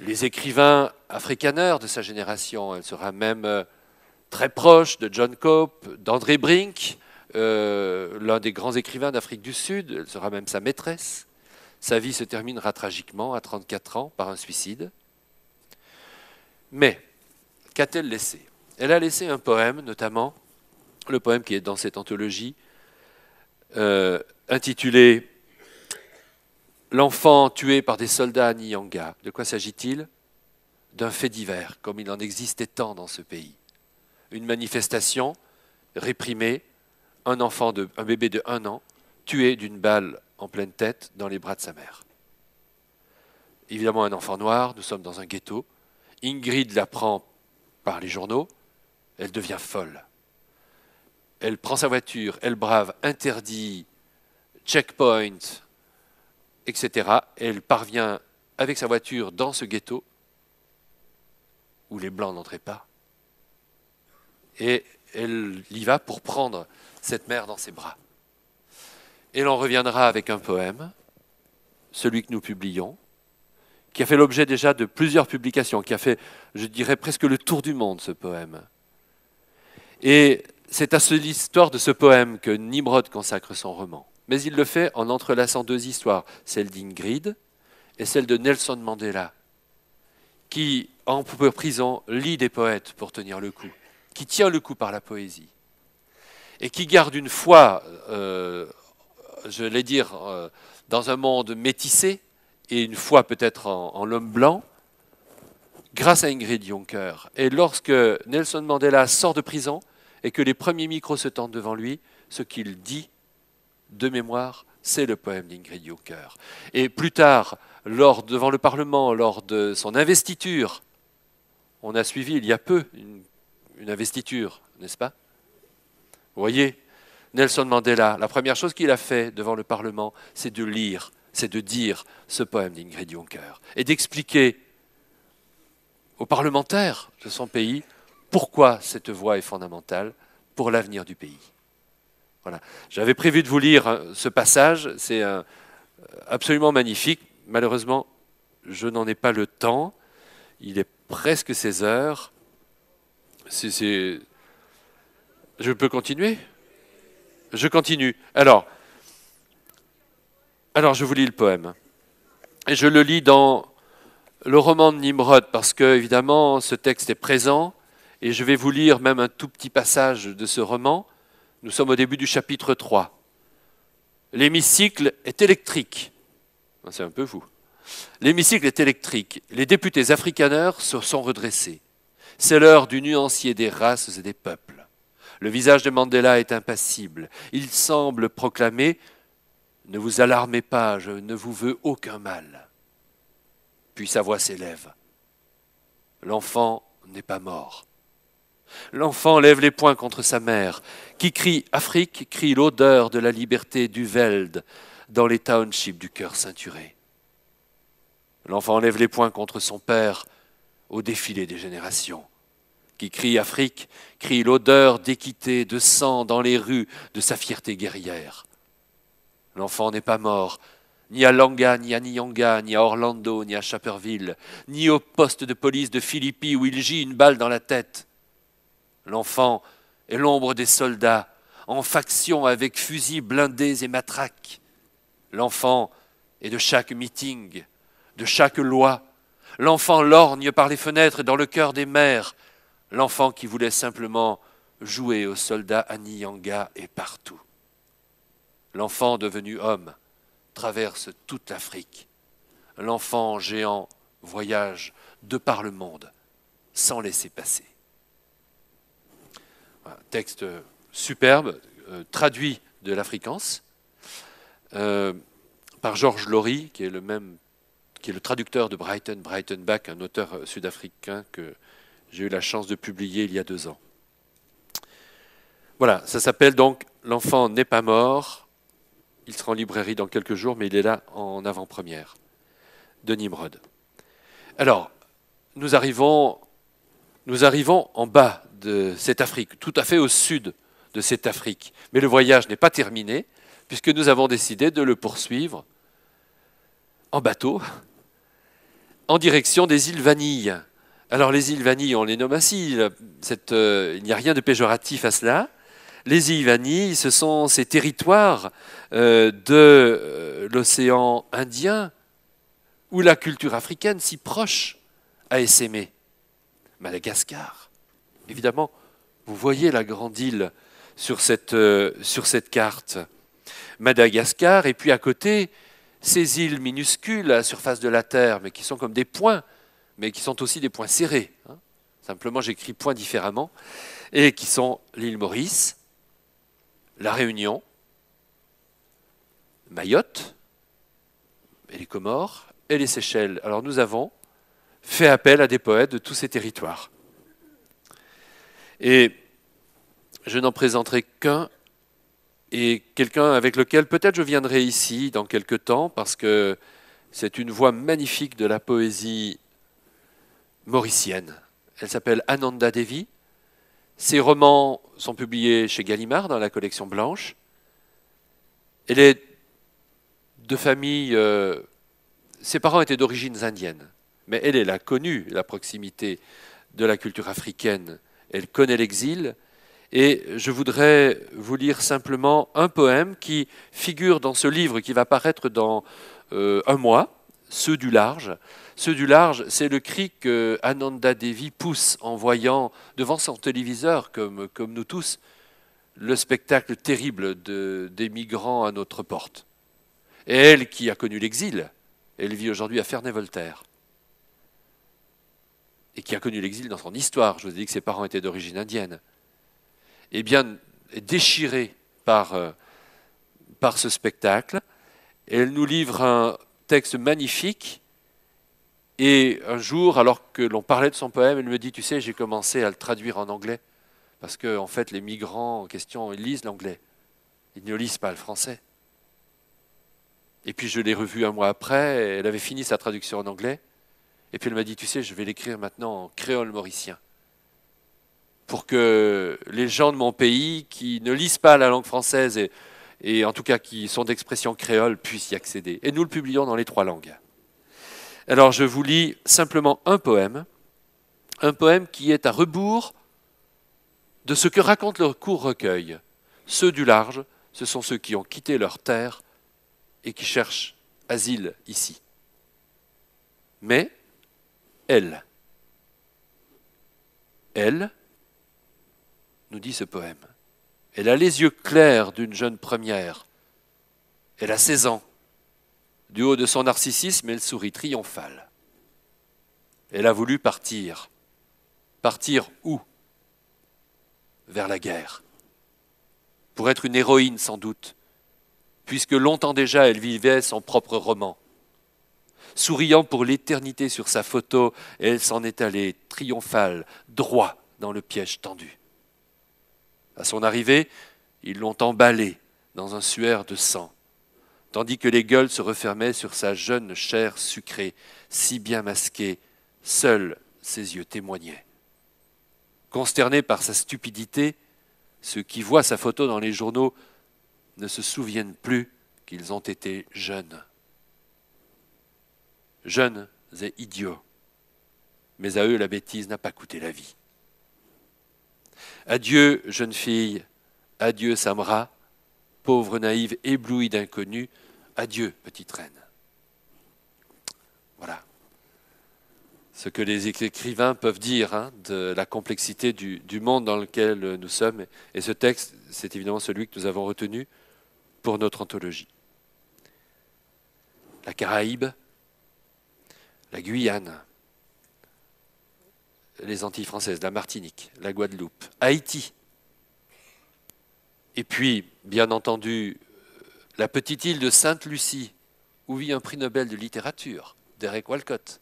les écrivains africaneurs de sa génération. Elle sera même euh, très proche de John Cope, d'André Brink, euh, l'un des grands écrivains d'Afrique du Sud. Elle sera même sa maîtresse. Sa vie se terminera tragiquement à 34 ans par un suicide. Mais qu'a-t-elle laissé Elle a laissé un poème, notamment le poème qui est dans cette anthologie, euh, intitulé l'enfant tué par des soldats à Nyanga. De quoi s'agit-il D'un fait divers, comme il en existait tant dans ce pays. Une manifestation réprimée, un, enfant un bébé de un an tué d'une balle en pleine tête dans les bras de sa mère. Évidemment, un enfant noir, nous sommes dans un ghetto. Ingrid l'apprend par les journaux, elle devient folle. Elle prend sa voiture, elle brave, interdit, checkpoint, etc. Elle parvient avec sa voiture dans ce ghetto où les Blancs n'entraient pas. Et elle y va pour prendre cette mère dans ses bras. Et l'on reviendra avec un poème, celui que nous publions, qui a fait l'objet déjà de plusieurs publications, qui a fait, je dirais, presque le tour du monde, ce poème. Et c'est à l'histoire de ce poème que Nimrod consacre son roman mais il le fait en entrelaçant deux histoires, celle d'Ingrid et celle de Nelson Mandela, qui, en prison, lit des poètes pour tenir le coup, qui tient le coup par la poésie, et qui garde une foi, euh, je l'ai dire, euh, dans un monde métissé, et une foi peut-être en, l'homme blanc, grâce à Ingrid Juncker. Et lorsque Nelson Mandela sort de prison et que les premiers micros se tendent devant lui, ce qu'il dit de mémoire, c'est le poème d'Ingrid Juncker. Et plus tard, lors, devant le Parlement, lors de son investiture, on a suivi il y a peu une, investiture, n'est-ce pas Vous voyez, Nelson Mandela, la première chose qu'il a fait devant le Parlement, c'est de lire, c'est de dire ce poème d'Ingrid Juncker et d'expliquer aux parlementaires de son pays pourquoi cette voie est fondamentale pour l'avenir du pays. J'avais prévu de vous lire euh, ce passage, c'est euh, absolument magnifique. Malheureusement, je n'en ai pas le temps. Il est presque 16 heures. Je peux continuer Je continue. Alors, alors, je vous lis le poème. Et je le lis dans le roman de Nimrod, parce que, évidemment, ce texte est présent. Et je vais vous lire même un tout petit passage de ce roman. Nous sommes au début du chapitre 3. L'hémicycle est électrique. Ah, c'est un peu vous. L'hémicycle est électrique. Les députés africaneurs se sont redressés. C'est l'heure du nuancier des races et des peuples. Le visage de Mandela est impassible. Il semble proclamer Ne vous alarmez pas, je ne vous veux aucun mal. Puis sa voix s'élève. L'enfant n'est pas mort. L'enfant lève les poings contre sa mère, qui crie Afrique, crie l'odeur de la liberté du Veld dans les townships du cœur ceinturé. L'enfant lève les poings contre son père au défilé des générations, qui crie Afrique, crie l'odeur d'équité, de sang dans les rues de sa fierté guerrière. L'enfant n'est pas mort, ni à Langa, ni à Nyanga, ni à Orlando, ni à Chaperville, ni au poste de police de Philippi où il gît une balle dans la tête. L'enfant est l'ombre des soldats, en faction avec fusils blindés et matraques. L'enfant est de chaque meeting, de chaque loi. L'enfant lorgne par les fenêtres et dans le cœur des mères. L'enfant qui voulait simplement jouer aux soldats à Nyanga et partout. L'enfant devenu homme traverse toute l'Afrique. L'enfant géant voyage de par le monde sans laisser passer. Un texte superbe, euh, traduit de l'Afrikaans, euh, par Georges Laurie, qui est le même qui est le traducteur de Brighton, Brighton Back, un auteur euh, sud-africain que j'ai eu la chance de publier il y a deux ans. Voilà, ça s'appelle donc L'enfant n'est pas mort. Il sera en librairie dans quelques jours, mais il est là en avant-première, de Nimrod. Alors, nous arrivons, nous arrivons en bas de cette Afrique, tout à fait au sud de cette Afrique. Mais le voyage n'est pas terminé, puisque nous avons décidé de le poursuivre en bateau en direction des îles Vanille. Alors les îles Vanille, on les nomme ainsi, euh, il n'y a rien de péjoratif à cela. Les îles Vanille, ce sont ces territoires euh, de euh, l'océan Indien où la culture africaine si proche a essaimé. Madagascar, Évidemment, vous voyez la grande île euh, sur cette, carte. Madagascar, et puis à côté, ces îles minuscules à la surface de la Terre, mais qui sont comme des points, mais qui sont aussi des points serrés. Hein. Simplement, j'écris points différemment, et qui sont l'île Maurice, la Réunion, Mayotte, les Comores, et les Seychelles. Alors nous avons fait appel à des poètes de tous ces territoires. Et je n'en présenterai qu'un et quelqu'un avec lequel peut-être je viendrai ici dans quelques temps parce que c'est une voix magnifique de la poésie mauricienne. Elle s'appelle Ananda Devi. Ses romans sont publiés chez Gallimard dans la collection Blanche. Elle est de famille. Euh, ses parents étaient d'origine indienne, mais elle, elle a connu la proximité de la culture africaine elle connaît l'exil. Et je voudrais vous lire simplement un poème qui figure dans ce livre qui va paraître dans euh, un mois, Ceux du large. Ceux du large, c'est le cri que Ananda Devi pousse en voyant devant son téléviseur, comme, comme nous tous, le spectacle terrible des migrants à notre porte. Et elle qui a connu l'exil, elle vit aujourd'hui à Ferney-Voltaire et qui a connu l'exil dans son histoire, je vous ai dit que ses parents étaient d'origine indienne, eh bien, déchirée par, euh, par ce spectacle. elle nous livre un texte magnifique. Et un jour, alors que l'on parlait de son poème, elle me dit, tu sais, j'ai commencé à le traduire en anglais, parce que en fait, les migrants en question, ils lisent l'anglais, ils ne lisent pas le français. Et puis je l'ai revu un mois après, elle avait fini sa traduction en anglais, et puis elle m'a dit, tu sais, je vais l'écrire maintenant en créole mauricien, pour que les gens de mon pays qui ne lisent pas la langue française et, en tout cas qui sont d'expression créole puissent y accéder. Et nous le publions dans les trois langues. Alors je vous lis simplement un poème, un poème qui est à rebours de ce que raconte le court recueil. Ceux du large, ce sont ceux qui ont quitté leur terre et qui cherchent asile ici. Mais elle. Elle, nous dit ce poème. Elle a les yeux clairs d'une jeune première. Elle a 16 ans. Du haut de son narcissisme, elle sourit triomphale. Elle a voulu partir. Partir où Vers la guerre. Pour être une héroïne sans doute, puisque longtemps déjà elle vivait son propre roman. Souriant pour l'éternité sur sa photo, elle s'en est allée, triomphale, droit dans le piège tendu. À son arrivée, ils l'ont emballée dans un suaire de sang, tandis que les gueules se refermaient sur sa jeune chair sucrée, si bien masquée, seuls ses yeux témoignaient. Consternés par sa stupidité, ceux qui voient sa photo dans les journaux ne se souviennent plus qu'ils ont été jeunes jeunes et idiots. Mais à eux, la bêtise n'a pas coûté la vie. Adieu, jeune fille, adieu, Samra, pauvre naïve éblouie d'inconnu. adieu, petite reine. Voilà ce que les écrivains peuvent dire hein, de la complexité du, monde dans lequel nous sommes. Et ce texte, c'est évidemment celui que nous avons retenu pour notre anthologie. La Caraïbe, la Guyane, les Antilles françaises, la Martinique, la Guadeloupe, Haïti. Et puis, bien entendu, la petite île de Sainte-Lucie, où vit un prix Nobel de littérature, Derek Walcott.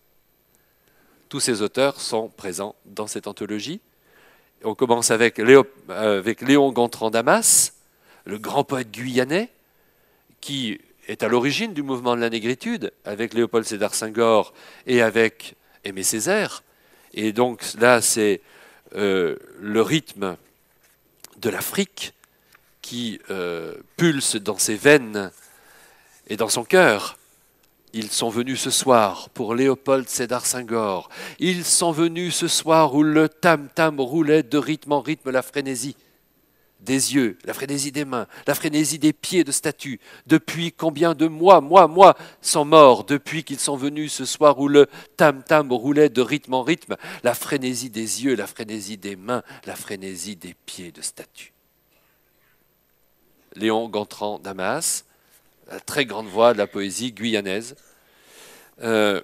Tous ces auteurs sont présents dans cette anthologie. On commence avec, avec Léon Gontran Damas, le grand poète guyanais, qui est à l'origine du mouvement de la négritude, avec Léopold Sédar Senghor et avec Aimé Césaire. Et donc là, c'est euh, le rythme de l'Afrique qui euh, pulse dans ses veines et dans son cœur. Ils sont venus ce soir pour Léopold Sédar Senghor. Ils sont venus ce soir où le tam-tam roulait de rythme en rythme la frénésie des yeux, la frénésie des mains, la frénésie des pieds de statue. Depuis combien de mois, moi, moi, sont morts depuis qu'ils sont venus ce soir où le tam-tam roulait de rythme en rythme, la frénésie des yeux, la frénésie des mains, la frénésie des pieds de statue. Léon Gantran, Damas, la très grande voix de la poésie guyanaise. Euh,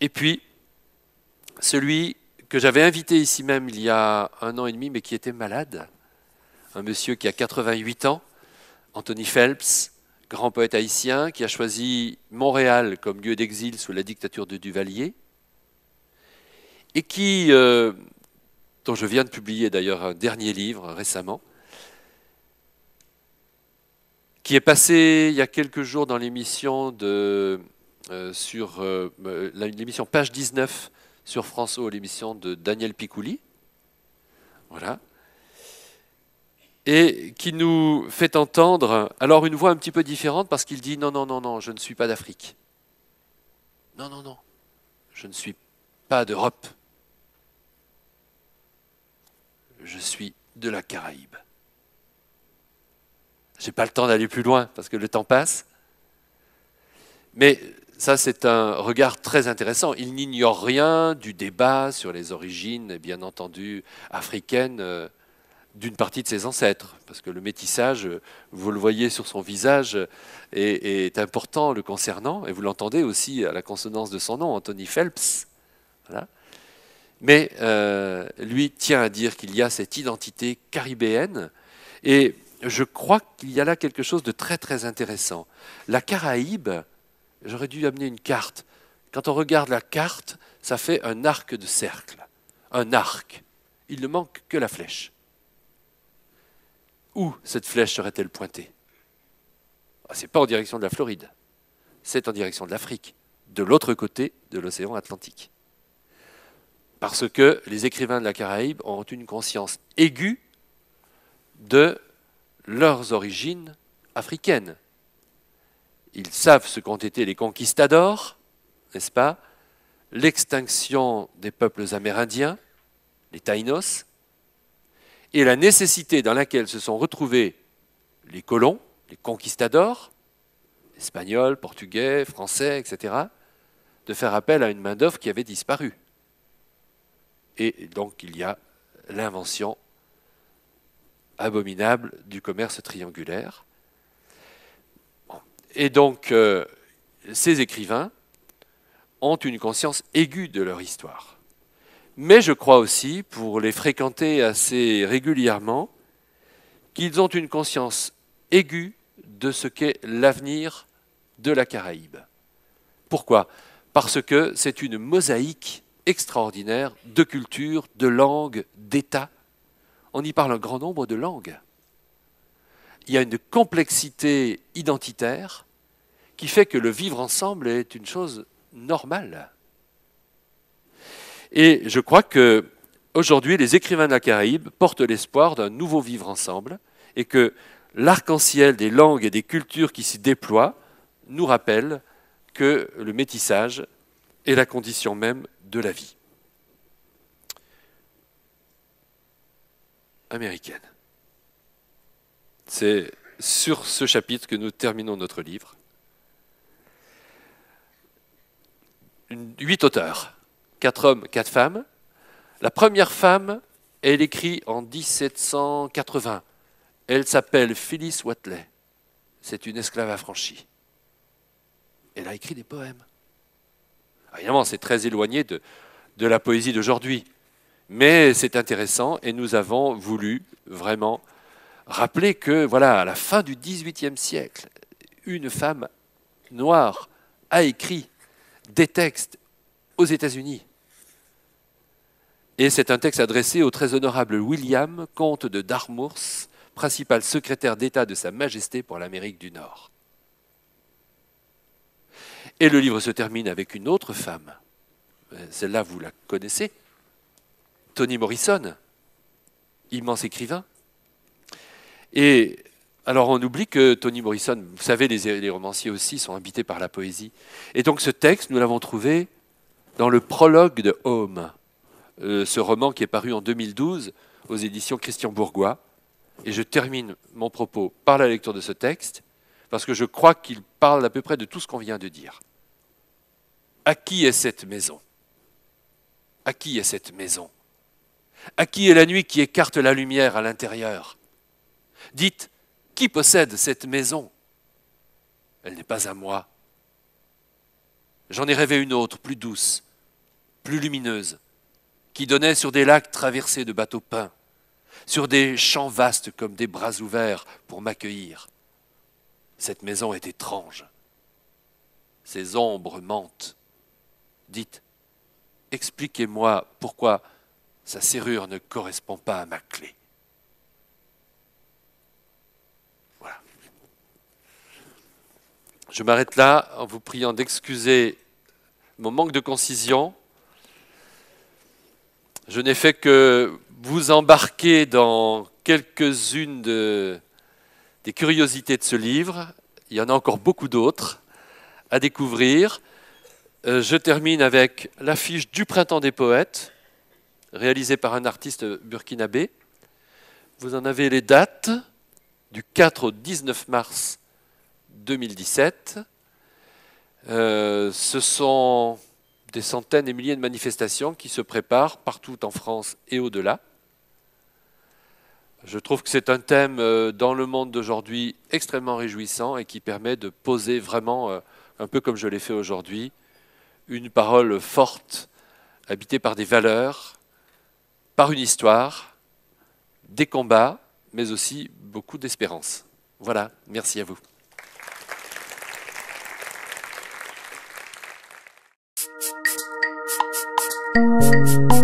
et puis, celui que j'avais invité ici même il y a un an et demi, mais qui était malade, un monsieur qui a 88 ans, Anthony Phelps, grand poète haïtien, qui a choisi Montréal comme lieu d'exil sous la dictature de Duvalier, et qui, euh, dont je viens de publier d'ailleurs un dernier livre récemment, qui est passé il y a quelques jours dans l'émission de euh, sur euh, page 19 sur France l'émission de Daniel Picouli. Voilà et qui nous fait entendre alors une voix un petit peu différente parce qu'il dit non, non, non, non, je ne suis pas d'Afrique. Non, non, non, je ne suis pas d'Europe. Je suis de la Caraïbe. Je n'ai pas le temps d'aller plus loin parce que le temps passe. Mais ça, c'est un regard très intéressant. Il n'ignore rien du débat sur les origines, bien entendu, africaines euh, d'une partie de ses ancêtres, parce que le métissage, vous le voyez sur son visage, est, important le concernant, et vous l'entendez aussi à la consonance de son nom, Anthony Phelps. Mais euh, lui tient à dire qu'il y a cette identité caribéenne, et je crois qu'il y a là quelque chose de très très intéressant. La Caraïbe, j'aurais dû amener une carte. Quand on regarde la carte, ça fait un arc de cercle, un arc. Il ne manque que la flèche. Où cette flèche serait-elle pointée ah, Ce n'est pas en direction de la Floride, c'est en direction de l'Afrique, de l'autre côté de l'océan Atlantique. Parce que les écrivains de la Caraïbe ont une conscience aiguë de leurs origines africaines. Ils savent ce qu'ont été les conquistadors, n'est-ce pas L'extinction des peuples amérindiens, les Taïnos, et la nécessité dans laquelle se sont retrouvés les colons, les conquistadors, espagnols, portugais, français, etc., de faire appel à une main-d'œuvre qui avait disparu. Et donc il y a l'invention abominable du commerce triangulaire. Et donc euh, ces écrivains ont une conscience aiguë de leur histoire mais je crois aussi, pour les fréquenter assez régulièrement, qu'ils ont une conscience aiguë de ce qu'est l'avenir de la Caraïbe. Pourquoi Parce que c'est une mosaïque extraordinaire de cultures, de langues, d'États. On y parle un grand nombre de langues. Il y a une complexité identitaire qui fait que le vivre ensemble est une chose normale. Et je crois que aujourd'hui, les écrivains de la Caraïbe portent l'espoir d'un nouveau vivre ensemble et que l'arc-en-ciel des langues et des cultures qui s'y déploient nous rappelle que le métissage est la condition même de la vie. américaine. C'est sur ce chapitre que nous terminons notre livre. Huit auteurs quatre hommes, quatre femmes. La première femme, elle écrit en 1780. Elle s'appelle Phyllis Watley. C'est une esclave affranchie. Elle a écrit des poèmes. Ah, évidemment, c'est très éloigné de, de la poésie d'aujourd'hui, mais c'est intéressant et nous avons voulu vraiment rappeler que, voilà, à la fin du XVIIIe siècle, une femme noire a écrit des textes aux États-Unis et c'est un texte adressé au très honorable William, comte de Darmours, principal secrétaire d'État de Sa Majesté pour l'Amérique du Nord. Et le livre se termine avec une autre femme. Euh, celle-là, vous la connaissez. Toni Morrison, immense écrivain. Et alors on oublie que Toni Morrison, vous savez, les, les romanciers aussi sont habités par la poésie. Et donc ce texte, nous l'avons trouvé dans le prologue de Home, euh, ce roman qui est paru en 2012 aux éditions Christian Bourgois. Et je termine mon propos par la lecture de ce texte, parce que je crois qu'il parle à peu près de tout ce qu'on vient de dire. À qui est cette maison À qui est cette maison À qui est la nuit qui écarte la lumière à l'intérieur Dites, qui possède cette maison Elle n'est pas à moi. J'en ai rêvé une autre, plus douce, plus lumineuse, qui donnait sur des lacs traversés de bateaux peints, sur des champs vastes comme des bras ouverts pour m'accueillir. Cette maison est étrange. Ces ombres mentent. Dites, expliquez-moi pourquoi sa serrure ne correspond pas à ma clé. Voilà. Je m'arrête là en vous priant d'excuser mon manque de concision. Je n'ai fait que vous embarquer dans quelques-unes des curiosités de ce livre. Il y en a encore beaucoup d'autres à découvrir. Euh, je termine avec l'affiche du Printemps des Poètes, réalisée par un artiste burkinabé. Vous en avez les dates du 4 au 19 mars 2017. Euh, ce sont des centaines et milliers de manifestations qui se préparent partout en France et au-delà. Je trouve que c'est un thème euh, dans le monde d'aujourd'hui extrêmement réjouissant et qui permet de poser vraiment, euh, un peu comme je l'ai fait aujourd'hui, une parole forte, habitée par des valeurs, par une histoire, des combats, mais aussi beaucoup d'espérance. Voilà, merci à vous. Thank you.